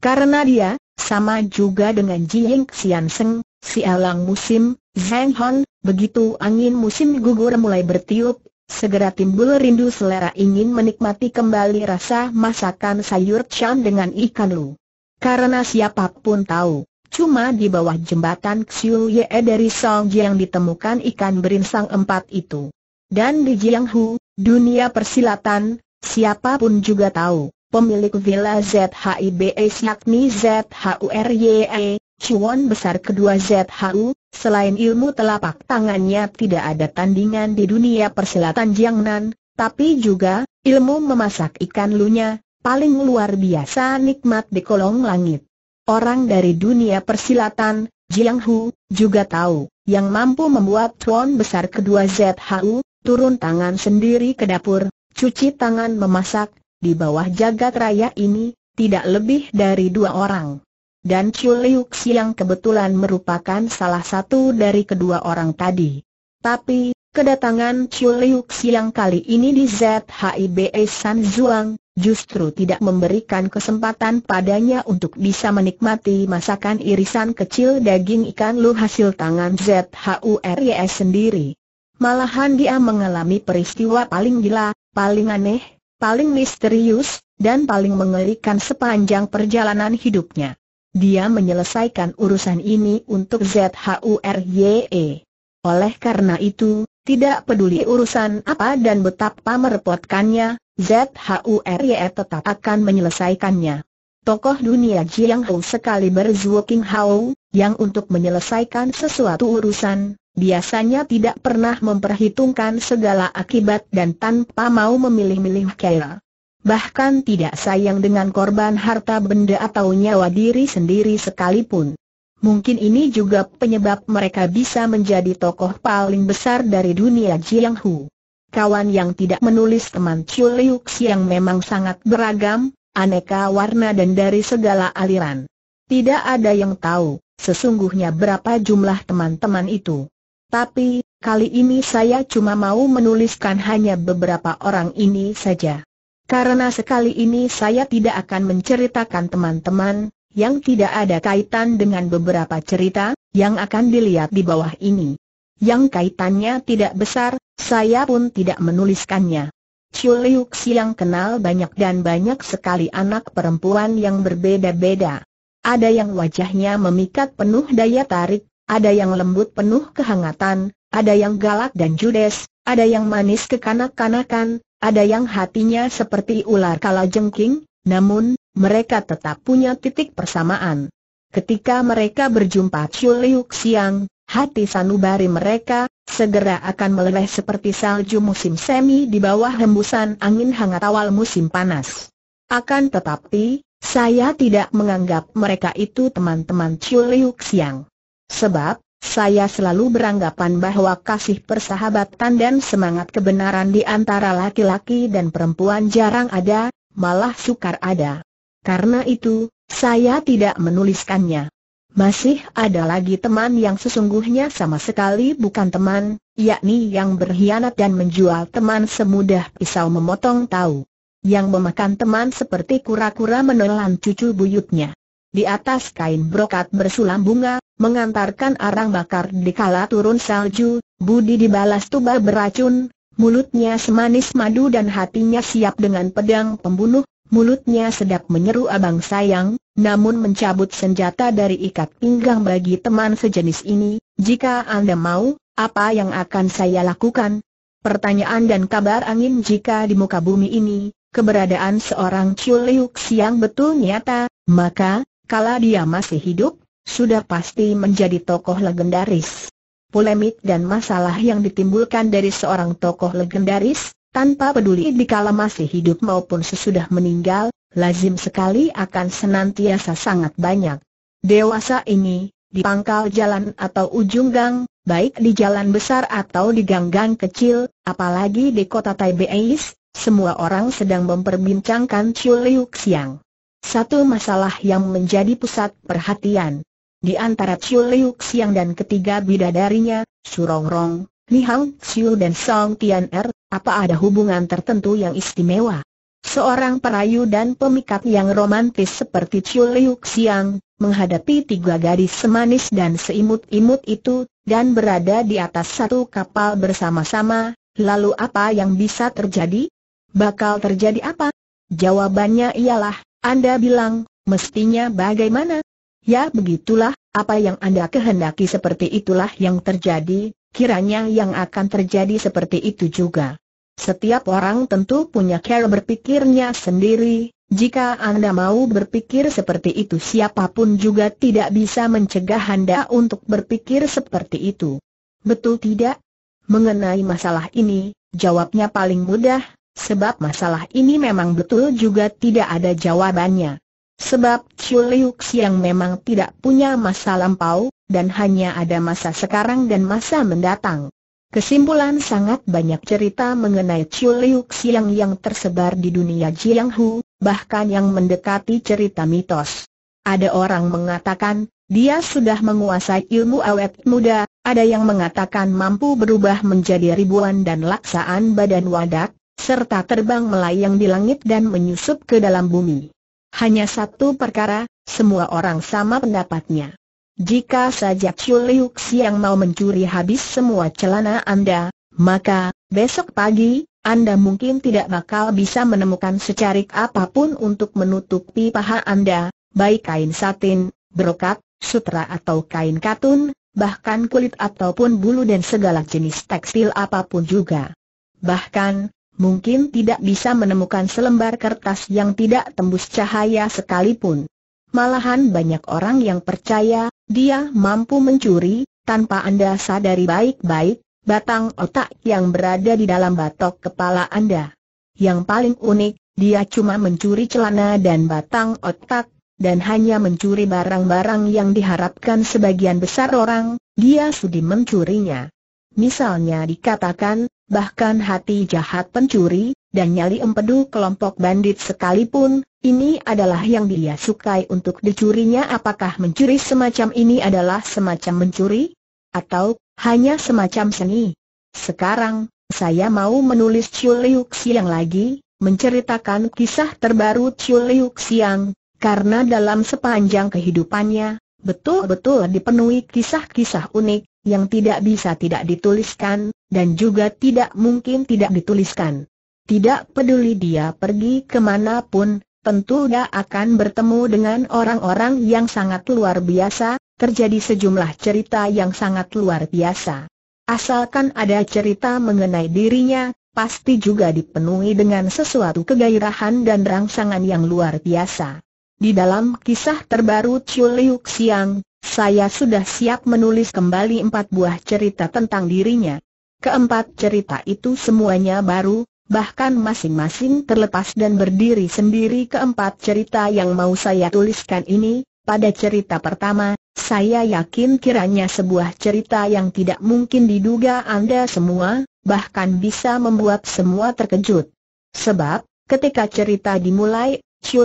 Karena dia, sama juga dengan Ji Heng Xian Seng, si alang musim, Zhang Hon, begitu angin musim gugur mulai bertiup, segera timbul rindu selera ingin menikmati kembali rasa masakan sayur chan dengan ikan lu. Karena siapapun tahu, Cuma di bawah jembatan Xiu Ye dari Song Songjiang ditemukan ikan berinsang empat itu. Dan di Jiang Hu, dunia persilatan, siapapun juga tahu, pemilik villa ZHIBE, yakni ZHURYE, Chuan besar kedua ZHU, selain ilmu telapak tangannya tidak ada tandingan di dunia persilatan Jiang Nan, tapi juga, ilmu memasak ikan lunya, paling luar biasa nikmat di kolong langit orang dari dunia persilatan, Jiang Hu, juga tahu, yang mampu membuat tuan besar kedua ZHU, turun tangan sendiri ke dapur, cuci tangan memasak, di bawah jagat raya ini, tidak lebih dari dua orang. Dan Chiu Liu Xiang kebetulan merupakan salah satu dari kedua orang tadi. Tapi, kedatangan Chiu Liu Xiang kali ini di ZHIBE San Zhuang, justru tidak memberikan kesempatan padanya untuk bisa menikmati masakan irisan kecil daging ikan lu hasil tangan ZHURYS sendiri. Malahan dia mengalami peristiwa paling gila, paling aneh, paling misterius, dan paling mengerikan sepanjang perjalanan hidupnya. Dia menyelesaikan urusan ini untuk ZHURYE. Oleh karena itu, tidak peduli urusan apa dan betapa merepotkannya, ZHURY tetap akan menyelesaikannya. Tokoh dunia Jiang Hou sekali berzuoking Hao, yang untuk menyelesaikan sesuatu urusan, biasanya tidak pernah memperhitungkan segala akibat dan tanpa mau memilih-milih kaya. Bahkan tidak sayang dengan korban harta benda atau nyawa diri sendiri sekalipun. Mungkin ini juga penyebab mereka bisa menjadi tokoh paling besar dari dunia Jiang Hu kawan yang tidak menulis teman Chiu Liu yang memang sangat beragam, aneka warna dan dari segala aliran. Tidak ada yang tahu, sesungguhnya berapa jumlah teman-teman itu. Tapi, kali ini saya cuma mau menuliskan hanya beberapa orang ini saja. Karena sekali ini saya tidak akan menceritakan teman-teman, yang tidak ada kaitan dengan beberapa cerita, yang akan dilihat di bawah ini. Yang kaitannya tidak besar, saya pun tidak menuliskannya. Chiu Liu Xiang kenal banyak dan banyak sekali anak perempuan yang berbeda-beda. Ada yang wajahnya memikat penuh daya tarik, ada yang lembut penuh kehangatan, ada yang galak dan judes, ada yang manis kekanak-kanakan, ada yang hatinya seperti ular kala jengking, namun, mereka tetap punya titik persamaan. Ketika mereka berjumpa Chiu Liu Xiang, hati sanubari mereka, segera akan meleleh seperti salju musim semi di bawah hembusan angin hangat awal musim panas. Akan tetapi, saya tidak menganggap mereka itu teman-teman Chiu Liu Xiang. Sebab, saya selalu beranggapan bahwa kasih persahabatan dan semangat kebenaran di antara laki-laki dan perempuan jarang ada, malah sukar ada. Karena itu, saya tidak menuliskannya. Masih ada lagi teman yang sesungguhnya sama sekali bukan teman, yakni yang berkhianat dan menjual teman semudah pisau memotong tahu. Yang memakan teman seperti kura-kura menelan cucu buyutnya. Di atas kain brokat bersulam bunga, mengantarkan arang bakar di kala turun salju, budi dibalas tuba beracun, mulutnya semanis madu dan hatinya siap dengan pedang pembunuh, mulutnya sedap menyeru abang sayang, namun mencabut senjata dari ikat pinggang bagi teman sejenis ini, jika Anda mau, apa yang akan saya lakukan? Pertanyaan dan kabar angin jika di muka bumi ini, keberadaan seorang Chiu Siang betul nyata, maka, kalau dia masih hidup, sudah pasti menjadi tokoh legendaris. Polemik dan masalah yang ditimbulkan dari seorang tokoh legendaris, tanpa peduli di dikala masih hidup maupun sesudah meninggal, lazim sekali akan senantiasa sangat banyak. Dewasa ini, di pangkal jalan atau ujung gang, baik di jalan besar atau di gang-gang kecil, apalagi di kota Taipei, semua orang sedang memperbincangkan Chiu Liu Xiang. Satu masalah yang menjadi pusat perhatian. Di antara Chiu Liu Xiang dan ketiga bidadarinya, Surong Rong, Li Hang Xiu dan Song Tian Er, apa ada hubungan tertentu yang istimewa? Seorang perayu dan pemikat yang romantis seperti Chiu Liu Xiang, menghadapi tiga gadis semanis dan seimut-imut itu, dan berada di atas satu kapal bersama-sama, lalu apa yang bisa terjadi? Bakal terjadi apa? Jawabannya ialah, Anda bilang, mestinya bagaimana? Ya begitulah, apa yang Anda kehendaki seperti itulah yang terjadi, Kiranya yang akan terjadi seperti itu juga. Setiap orang tentu punya cara berpikirnya sendiri, jika Anda mau berpikir seperti itu siapapun juga tidak bisa mencegah Anda untuk berpikir seperti itu. Betul tidak? Mengenai masalah ini, jawabnya paling mudah, sebab masalah ini memang betul juga tidak ada jawabannya. Sebab Chiu Liu yang memang tidak punya masa lampau, dan hanya ada masa sekarang dan masa mendatang. Kesimpulan sangat banyak cerita mengenai Chiu Liu yang tersebar di dunia Jianghu, bahkan yang mendekati cerita mitos. Ada orang mengatakan, dia sudah menguasai ilmu awet muda, ada yang mengatakan mampu berubah menjadi ribuan dan laksaan badan wadak, serta terbang melayang di langit dan menyusup ke dalam bumi. Hanya satu perkara, semua orang sama pendapatnya. Jika saja Chiu Liu yang mau mencuri habis semua celana Anda, maka, besok pagi, Anda mungkin tidak bakal bisa menemukan secarik apapun untuk menutupi paha Anda, baik kain satin, brokat, sutra atau kain katun, bahkan kulit ataupun bulu dan segala jenis tekstil apapun juga. Bahkan, mungkin tidak bisa menemukan selembar kertas yang tidak tembus cahaya sekalipun. Malahan banyak orang yang percaya, dia mampu mencuri, tanpa Anda sadari baik-baik, batang otak yang berada di dalam batok kepala Anda. Yang paling unik, dia cuma mencuri celana dan batang otak, dan hanya mencuri barang-barang yang diharapkan sebagian besar orang, dia sudi mencurinya. Misalnya dikatakan, bahkan hati jahat pencuri, dan nyali empedu kelompok bandit sekalipun, ini adalah yang dia sukai untuk dicurinya apakah mencuri semacam ini adalah semacam mencuri? Atau, hanya semacam seni? Sekarang, saya mau menulis Chiu Liu Xiang lagi, menceritakan kisah terbaru Chiu Liu Xiang, karena dalam sepanjang kehidupannya, betul-betul dipenuhi kisah-kisah unik, yang tidak bisa tidak dituliskan, dan juga tidak mungkin tidak dituliskan. Tidak peduli dia pergi kemana pun, tentu dia akan bertemu dengan orang-orang yang sangat luar biasa, terjadi sejumlah cerita yang sangat luar biasa. Asalkan ada cerita mengenai dirinya, pasti juga dipenuhi dengan sesuatu kegairahan dan rangsangan yang luar biasa. Di dalam kisah terbaru Chiu Liu Xiang, saya sudah siap menulis kembali empat buah cerita tentang dirinya. Keempat cerita itu semuanya baru, bahkan masing-masing terlepas dan berdiri sendiri keempat cerita yang mau saya tuliskan ini. Pada cerita pertama, saya yakin kiranya sebuah cerita yang tidak mungkin diduga Anda semua, bahkan bisa membuat semua terkejut. Sebab, ketika cerita dimulai, Chiu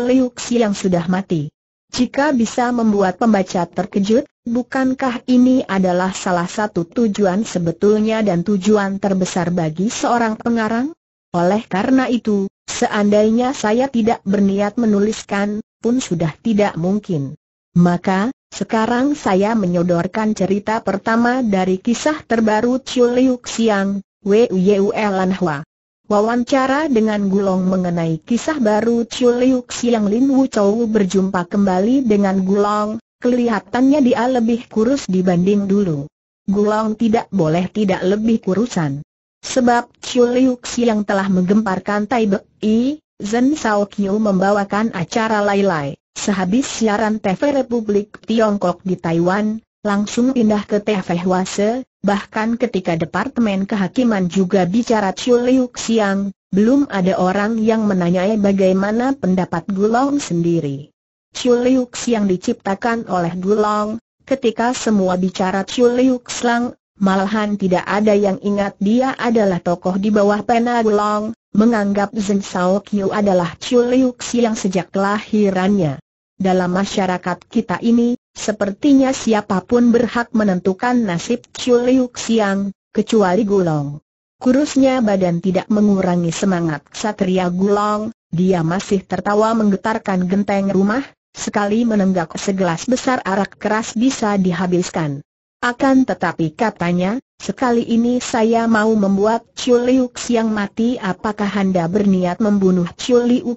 yang sudah mati. Jika bisa membuat pembaca terkejut, bukankah ini adalah salah satu tujuan sebetulnya dan tujuan terbesar bagi seorang pengarang? Oleh karena itu, seandainya saya tidak berniat menuliskan, pun sudah tidak mungkin. Maka, sekarang saya menyodorkan cerita pertama dari kisah terbaru Chiu Liu Xiang, Wei Yue Lan Wawancara dengan Gulong mengenai kisah baru Chiu Liu Xiang Lin Wu Chou berjumpa kembali dengan Gulong, kelihatannya dia lebih kurus dibanding dulu. Gulong tidak boleh tidak lebih kurusan. Sebab Chiu Liu Xiang telah menggemparkan Tai I, Zen Sao Kiu membawakan acara Lai-Lai. Sehabis siaran TV Republik Tiongkok di Taiwan, langsung pindah ke TV Hwase, bahkan ketika Departemen Kehakiman juga bicara Chiu Liu Xiang, belum ada orang yang menanyai bagaimana pendapat Gulong sendiri. Chiu Liu Xiang diciptakan oleh Gulong, ketika semua bicara Chiu Liu Xiang, malahan tidak ada yang ingat dia adalah tokoh di bawah pena Gulong, menganggap Zeng Sao Qiu adalah Chiu Liu Xiang sejak kelahirannya. Dalam masyarakat kita ini, Sepertinya siapapun berhak menentukan nasib Chiu Liu kecuali Gulong. Kurusnya badan tidak mengurangi semangat Satria Gulong, dia masih tertawa menggetarkan genteng rumah, sekali menenggak segelas besar arak keras bisa dihabiskan. Akan tetapi katanya, sekali ini saya mau membuat Chiu Liu mati apakah Anda berniat membunuh Chiu Liu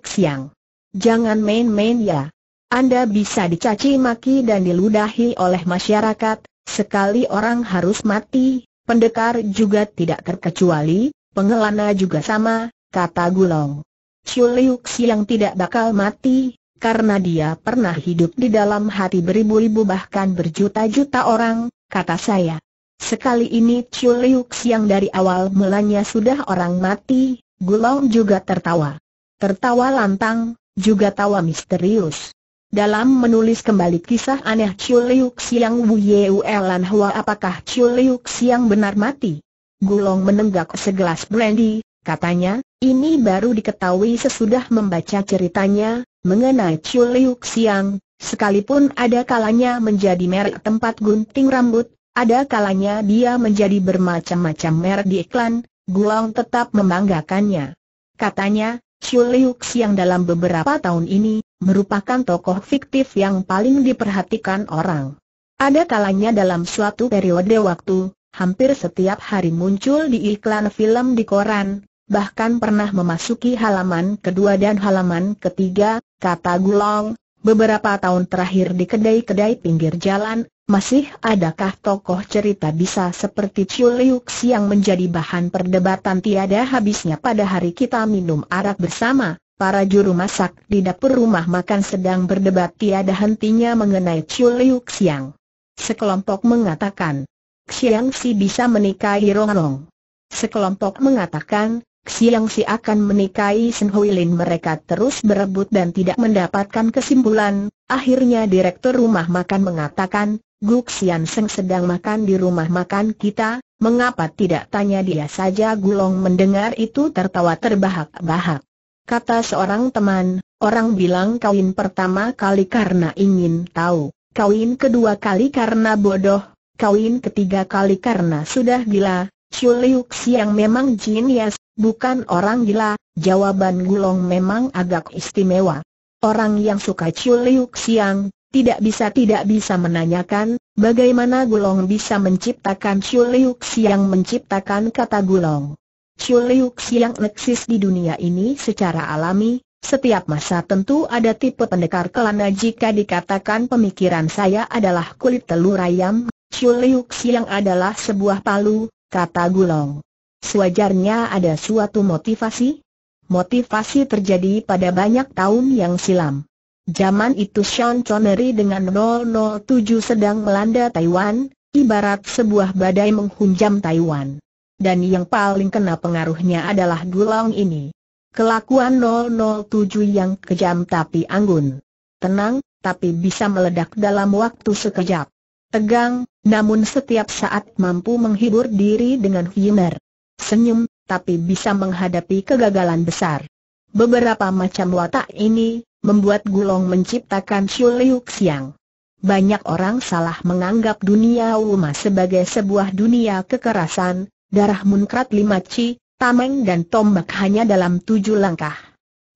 Jangan main-main ya. Anda bisa dicaci maki dan diludahi oleh masyarakat, sekali orang harus mati, pendekar juga tidak terkecuali, pengelana juga sama, kata Gulong. Chuliuxi yang tidak bakal mati, karena dia pernah hidup di dalam hati beribu-ribu bahkan berjuta-juta orang, kata saya. Sekali ini Chuliux yang dari awal mulanya sudah orang mati, Gulong juga tertawa. Tertawa lantang, juga tawa misterius. Dalam menulis kembali kisah aneh Chiu Liu Xiang Wu Yeu Elan Hua apakah Chiu Liu Xiang benar mati? Gulong menenggak segelas brandy, katanya, ini baru diketahui sesudah membaca ceritanya, mengenai Chiu Liu Xiang, sekalipun ada kalanya menjadi merek tempat gunting rambut, ada kalanya dia menjadi bermacam-macam merek di iklan, Gulong tetap membanggakannya. Katanya, Chiu Liu Xiang dalam beberapa tahun ini, merupakan tokoh fiktif yang paling diperhatikan orang. Ada kalanya dalam suatu periode waktu, hampir setiap hari muncul di iklan film di koran, bahkan pernah memasuki halaman kedua dan halaman ketiga, kata Gulong, beberapa tahun terakhir di kedai-kedai pinggir jalan, masih adakah tokoh cerita bisa seperti Chiu yang menjadi bahan perdebatan tiada habisnya pada hari kita minum arak bersama? Para juru masak di dapur rumah makan sedang berdebat tiada hentinya mengenai Chiu Liu Xiang. Sekelompok mengatakan, Xiang Si bisa menikahi Rong Rong. Sekelompok mengatakan, Xiang Si akan menikahi Sen Hui Lin mereka terus berebut dan tidak mendapatkan kesimpulan, akhirnya direktur rumah makan mengatakan, Gu Xian Seng sedang makan di rumah makan kita, mengapa tidak tanya dia saja Gulong mendengar itu tertawa terbahak-bahak. Kata seorang teman, orang bilang kawin pertama kali karena ingin tahu, kawin kedua kali karena bodoh, kawin ketiga kali karena sudah gila. Chuliuk yang memang jenius, bukan orang gila, jawaban Gulong memang agak istimewa. Orang yang suka Chuliuk Siang, tidak bisa tidak bisa menanyakan, bagaimana Gulong bisa menciptakan Chuliuk Siang menciptakan kata Gulong. Chuliu Xiang eksis di dunia ini secara alami, setiap masa tentu ada tipe pendekar kelana jika dikatakan pemikiran saya adalah kulit telur ayam, Chuliu Xiang adalah sebuah palu, kata Gulong. Sewajarnya ada suatu motivasi? Motivasi terjadi pada banyak tahun yang silam. Zaman itu Sean Connery dengan 007 sedang melanda Taiwan, ibarat sebuah badai menghunjam Taiwan dan yang paling kena pengaruhnya adalah Gulong ini. Kelakuan 007 yang kejam tapi anggun. Tenang, tapi bisa meledak dalam waktu sekejap. Tegang, namun setiap saat mampu menghibur diri dengan humor. Senyum, tapi bisa menghadapi kegagalan besar. Beberapa macam watak ini, membuat Gulong menciptakan Xiu Siang. Banyak orang salah menganggap dunia Wuma sebagai sebuah dunia kekerasan, darah munkrat lima ci, tameng dan tombak hanya dalam tujuh langkah.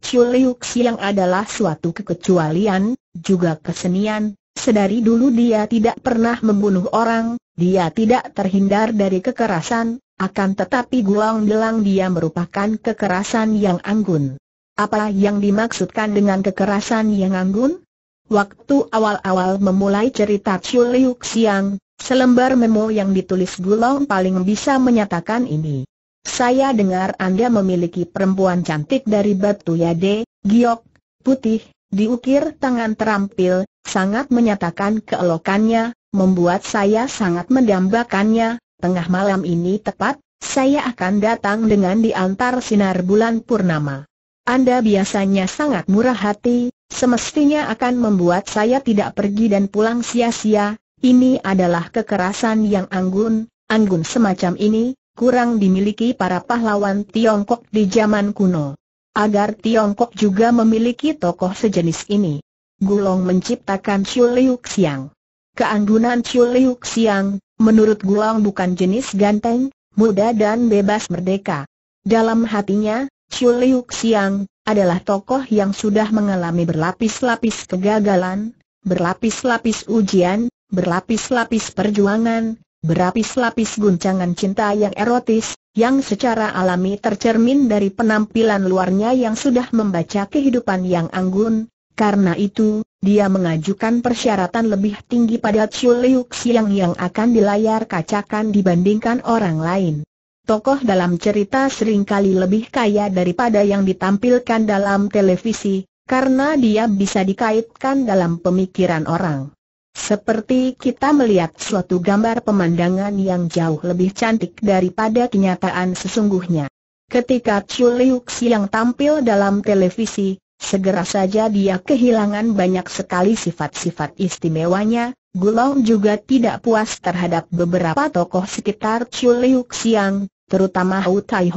Chiu Liu Xiang adalah suatu kekecualian, juga kesenian, sedari dulu dia tidak pernah membunuh orang, dia tidak terhindar dari kekerasan, akan tetapi gulang delang dia merupakan kekerasan yang anggun. Apa yang dimaksudkan dengan kekerasan yang anggun? Waktu awal-awal memulai cerita Chiu Liu Xiang, Selembar memo yang ditulis Gulong paling bisa menyatakan ini. Saya dengar Anda memiliki perempuan cantik dari Batu Yade, giok, putih, diukir tangan terampil, sangat menyatakan keelokannya, membuat saya sangat mendambakannya, tengah malam ini tepat, saya akan datang dengan diantar sinar bulan purnama. Anda biasanya sangat murah hati, semestinya akan membuat saya tidak pergi dan pulang sia-sia, ini adalah kekerasan yang anggun, anggun semacam ini, kurang dimiliki para pahlawan Tiongkok di zaman kuno. Agar Tiongkok juga memiliki tokoh sejenis ini. Gulong menciptakan Chiu Liu Xiang. Keanggunan Chiu Liu Xiang, menurut Gulong bukan jenis ganteng, muda dan bebas merdeka. Dalam hatinya, Chiu Liu Xiang adalah tokoh yang sudah mengalami berlapis-lapis kegagalan, berlapis-lapis ujian, berlapis-lapis perjuangan, berlapis-lapis guncangan cinta yang erotis, yang secara alami tercermin dari penampilan luarnya yang sudah membaca kehidupan yang anggun. Karena itu, dia mengajukan persyaratan lebih tinggi pada Chiu Liu Xiang yang akan dilayar kacakan dibandingkan orang lain. Tokoh dalam cerita seringkali lebih kaya daripada yang ditampilkan dalam televisi, karena dia bisa dikaitkan dalam pemikiran orang. Seperti kita melihat suatu gambar pemandangan yang jauh lebih cantik daripada kenyataan sesungguhnya. Ketika Chu Liu yang tampil dalam televisi, segera saja dia kehilangan banyak sekali sifat-sifat istimewanya, Gulong juga tidak puas terhadap beberapa tokoh sekitar Chu Liu terutama Hu Tai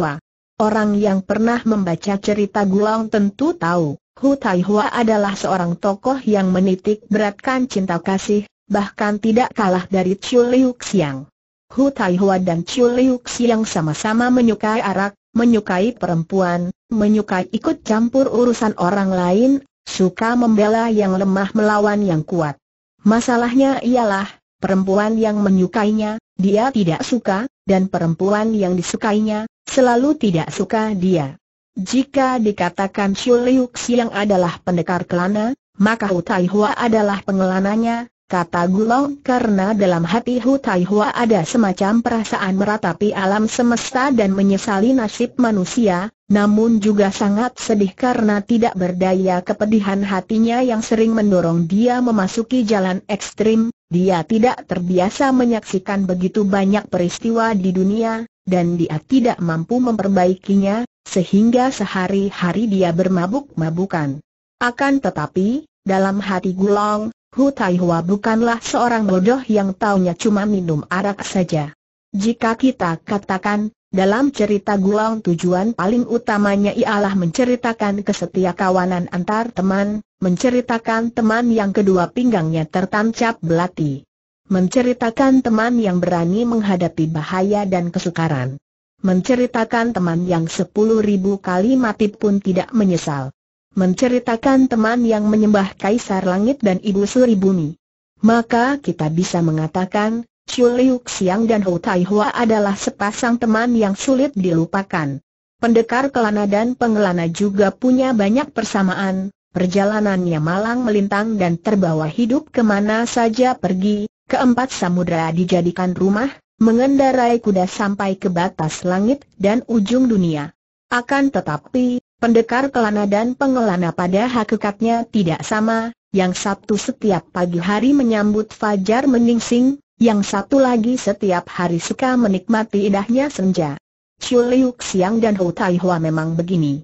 Orang yang pernah membaca cerita Gulong tentu tahu Hu Tai adalah seorang tokoh yang menitik beratkan cinta kasih, bahkan tidak kalah dari Chiu Liu Xiang. Hu Tai dan Chiu Liu Xiang sama-sama menyukai arak, menyukai perempuan, menyukai ikut campur urusan orang lain, suka membela yang lemah melawan yang kuat. Masalahnya ialah, perempuan yang menyukainya, dia tidak suka, dan perempuan yang disukainya, selalu tidak suka dia. Jika dikatakan Xiu Liu Xiang adalah pendekar kelana, maka Hu Tai Hua adalah pengelananya, kata Gulong karena dalam hati Hu Tai Hua ada semacam perasaan meratapi alam semesta dan menyesali nasib manusia, namun juga sangat sedih karena tidak berdaya kepedihan hatinya yang sering mendorong dia memasuki jalan ekstrim, dia tidak terbiasa menyaksikan begitu banyak peristiwa di dunia, dan dia tidak mampu memperbaikinya, sehingga sehari-hari dia bermabuk-mabukan. Akan tetapi, dalam hati Gulong, Hu Taihua bukanlah seorang bodoh yang taunya cuma minum arak saja. Jika kita katakan, dalam cerita Gulong tujuan paling utamanya ialah menceritakan kesetia kawanan antar teman, menceritakan teman yang kedua pinggangnya tertancap belati. Menceritakan teman yang berani menghadapi bahaya dan kesukaran. Menceritakan teman yang sepuluh ribu kali mati pun tidak menyesal. Menceritakan teman yang menyembah Kaisar Langit dan Ibu Suri Bumi. Maka kita bisa mengatakan, Chiu Liu Xiang dan Hou Tai Hua adalah sepasang teman yang sulit dilupakan. Pendekar kelana dan pengelana juga punya banyak persamaan, Perjalanannya malang melintang dan terbawa hidup kemana saja pergi, keempat samudera dijadikan rumah, mengendarai kuda sampai ke batas langit dan ujung dunia. Akan tetapi, pendekar kelana dan pengelana pada hakikatnya tidak sama, yang satu setiap pagi hari menyambut fajar meningsing, yang satu lagi setiap hari suka menikmati indahnya senja. Chu Liu Xiang dan Hou Tai Hua memang begini.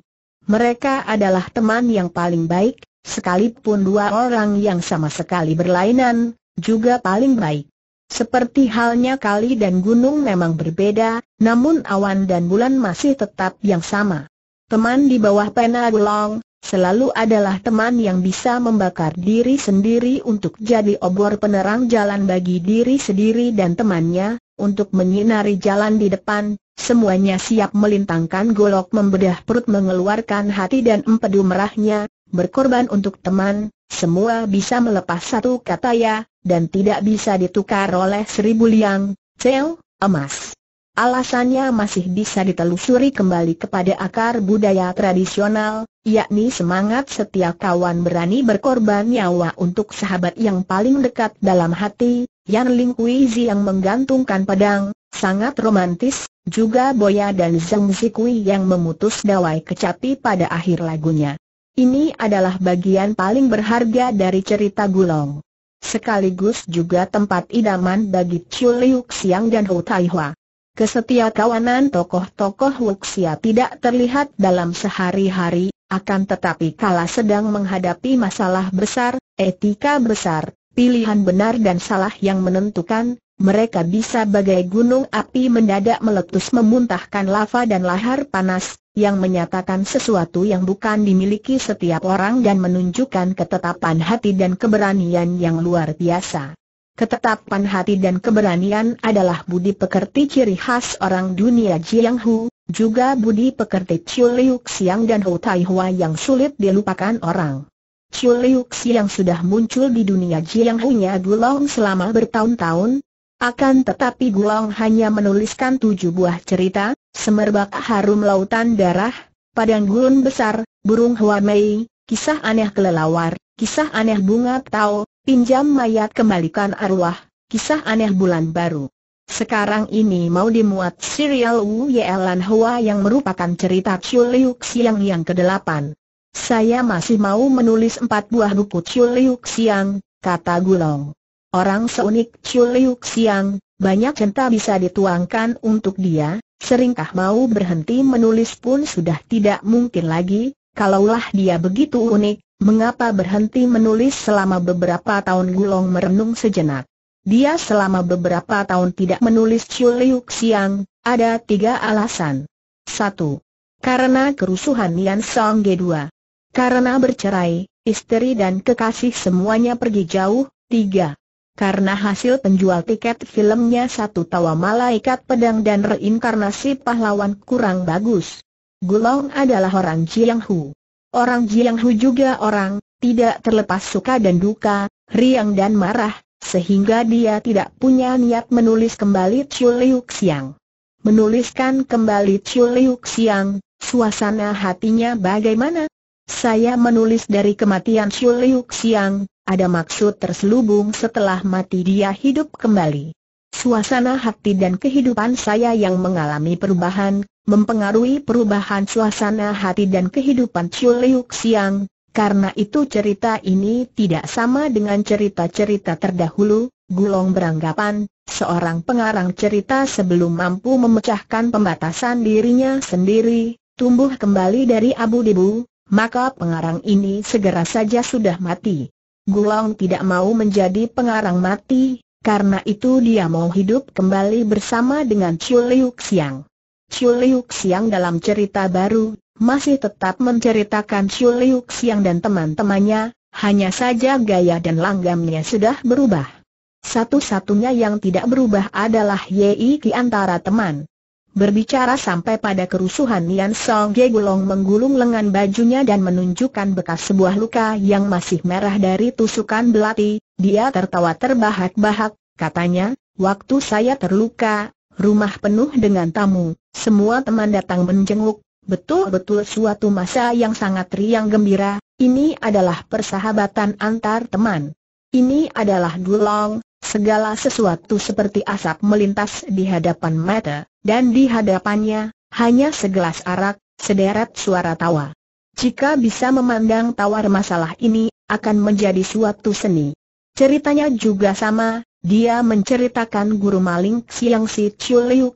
Mereka adalah teman yang paling baik, sekalipun dua orang yang sama sekali berlainan, juga paling baik. Seperti halnya kali dan gunung memang berbeda, namun awan dan bulan masih tetap yang sama. Teman di bawah pena gulong, selalu adalah teman yang bisa membakar diri sendiri untuk jadi obor penerang jalan bagi diri sendiri dan temannya, untuk menyinari jalan di depan, Semuanya siap melintangkan golok membedah perut mengeluarkan hati dan empedu merahnya, berkorban untuk teman, semua bisa melepas satu kata ya, dan tidak bisa ditukar oleh seribu liang, cel, emas. Alasannya masih bisa ditelusuri kembali kepada akar budaya tradisional, yakni semangat setia kawan berani berkorban nyawa untuk sahabat yang paling dekat dalam hati, Yan Ling Kuizi yang menggantungkan pedang, sangat romantis, juga Boya dan Zeng Zikui yang memutus dawai kecapi pada akhir lagunya. Ini adalah bagian paling berharga dari cerita Gulong. Sekaligus juga tempat idaman bagi Chiu Liu Xiang dan Hu Tai Hua. Kesetia kawanan tokoh-tokoh Wuxia tidak terlihat dalam sehari-hari, akan tetapi kala sedang menghadapi masalah besar, etika besar, pilihan benar dan salah yang menentukan, mereka bisa bagai gunung api mendadak meletus memuntahkan lava dan lahar panas, yang menyatakan sesuatu yang bukan dimiliki setiap orang dan menunjukkan ketetapan hati dan keberanian yang luar biasa. Ketetapan hati dan keberanian adalah budi pekerti ciri khas orang dunia Jiang Hu, juga budi pekerti Chiu Liu Xiang dan hou Tai Hua yang sulit dilupakan orang. Chiu Liu Xiang sudah muncul di dunia Jiang Hu-nya gulong selama bertahun-tahun, akan tetapi Gulang hanya menuliskan tujuh buah cerita, semerbak harum lautan darah, padang gurun besar, burung hua Mei, kisah aneh kelelawar, kisah aneh bunga tau, pinjam mayat kembalikan arwah, kisah aneh bulan baru. Sekarang ini mau dimuat serial Wu Yelan Hua yang merupakan cerita Chiu Liu Xiang yang ke-8. Saya masih mau menulis empat buah buku Chiu Liu Xiang, kata Gulong. Orang seunik Chu Liu Xiang, banyak cinta bisa dituangkan untuk dia, seringkah mau berhenti menulis pun sudah tidak mungkin lagi, kalaulah dia begitu unik, mengapa berhenti menulis selama beberapa tahun Gulong merenung sejenak. Dia selama beberapa tahun tidak menulis Chu Liu Xiang, ada tiga alasan. Satu, Karena kerusuhan Yan Song G2. Karena bercerai, istri dan kekasih semuanya pergi jauh. 3. Karena hasil penjual tiket filmnya Satu Tawa Malaikat Pedang dan Reinkarnasi Pahlawan kurang bagus. Gulong adalah orang Jianghu. Orang Jianghu juga orang, tidak terlepas suka dan duka, riang dan marah, sehingga dia tidak punya niat menulis kembali Chiu Liu Xiang. Menuliskan kembali Chiu Liu Xiang, suasana hatinya bagaimana? Saya menulis dari kematian Chiu Liu Xiang, ada maksud terselubung setelah mati dia hidup kembali. Suasana hati dan kehidupan saya yang mengalami perubahan, mempengaruhi perubahan suasana hati dan kehidupan Chiu Liu Xiang, karena itu cerita ini tidak sama dengan cerita-cerita terdahulu, Gulong beranggapan, seorang pengarang cerita sebelum mampu memecahkan pembatasan dirinya sendiri, tumbuh kembali dari abu-debu, maka pengarang ini segera saja sudah mati. Guang tidak mau menjadi pengarang mati, karena itu dia mau hidup kembali bersama dengan Chiu Liu Xiang. Chiu Liu Xiang dalam cerita baru, masih tetap menceritakan Chiu Liu Xiang dan teman-temannya, hanya saja gaya dan langgamnya sudah berubah. Satu-satunya yang tidak berubah adalah Yei Ki antara teman. Berbicara sampai pada kerusuhan Nian Song Ye Gulong menggulung lengan bajunya dan menunjukkan bekas sebuah luka yang masih merah dari tusukan belati, dia tertawa terbahak-bahak, katanya, waktu saya terluka, rumah penuh dengan tamu, semua teman datang menjenguk, betul-betul suatu masa yang sangat riang gembira, ini adalah persahabatan antar teman. Ini adalah gulong, segala sesuatu seperti asap melintas di hadapan mata. Dan di hadapannya, hanya segelas arak, sederet suara tawa. Jika bisa memandang tawar masalah ini, akan menjadi suatu seni. Ceritanya juga sama, dia menceritakan guru maling Siang Si Chiu Liu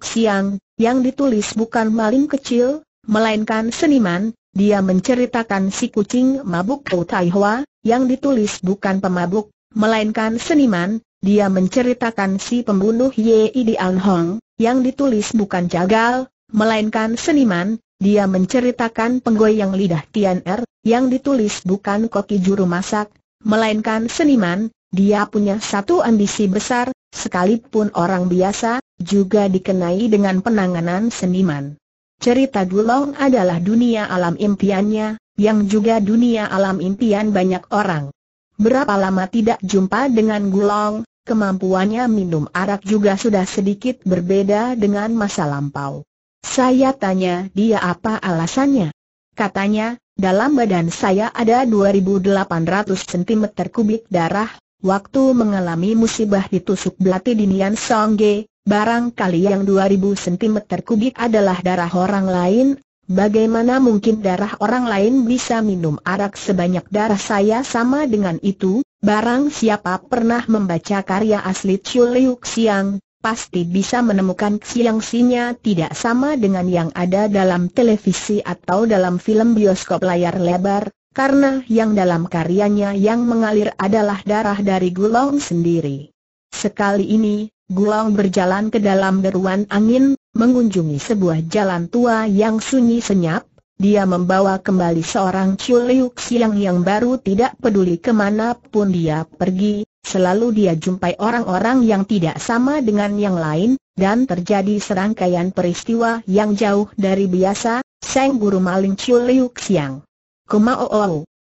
yang ditulis bukan maling kecil, melainkan seniman, dia menceritakan si kucing mabuk Kau Tai Hua, yang ditulis bukan pemabuk, melainkan seniman, dia menceritakan si pembunuh Yei Dian Hong, yang ditulis bukan jagal, melainkan seniman, dia menceritakan penggoyang lidah Tian Er, yang ditulis bukan koki juru masak, melainkan seniman, dia punya satu ambisi besar, sekalipun orang biasa, juga dikenai dengan penanganan seniman. Cerita Gulong adalah dunia alam impiannya, yang juga dunia alam impian banyak orang. Berapa lama tidak jumpa dengan Gulong, kemampuannya minum arak juga sudah sedikit berbeda dengan masa lampau. Saya tanya dia apa alasannya. Katanya, dalam badan saya ada 2800 cm kubik darah, waktu mengalami musibah ditusuk belati di Nian Songge, barangkali yang 2000 cm kubik adalah darah orang lain, Bagaimana mungkin darah orang lain bisa minum arak sebanyak darah saya sama dengan itu, barang siapa pernah membaca karya asli Chiu Liu Xiang, pasti bisa menemukan Xiang Xinya tidak sama dengan yang ada dalam televisi atau dalam film bioskop layar lebar, karena yang dalam karyanya yang mengalir adalah darah dari Gulong sendiri. Sekali ini, Gulong berjalan ke dalam deruan angin, mengunjungi sebuah jalan tua yang sunyi senyap, dia membawa kembali seorang Chuliuk Siang yang baru tidak peduli kemana pun dia pergi, selalu dia jumpai orang-orang yang tidak sama dengan yang lain, dan terjadi serangkaian peristiwa yang jauh dari biasa, Seng Guru Maling Xiang. Siang. Kumaoo,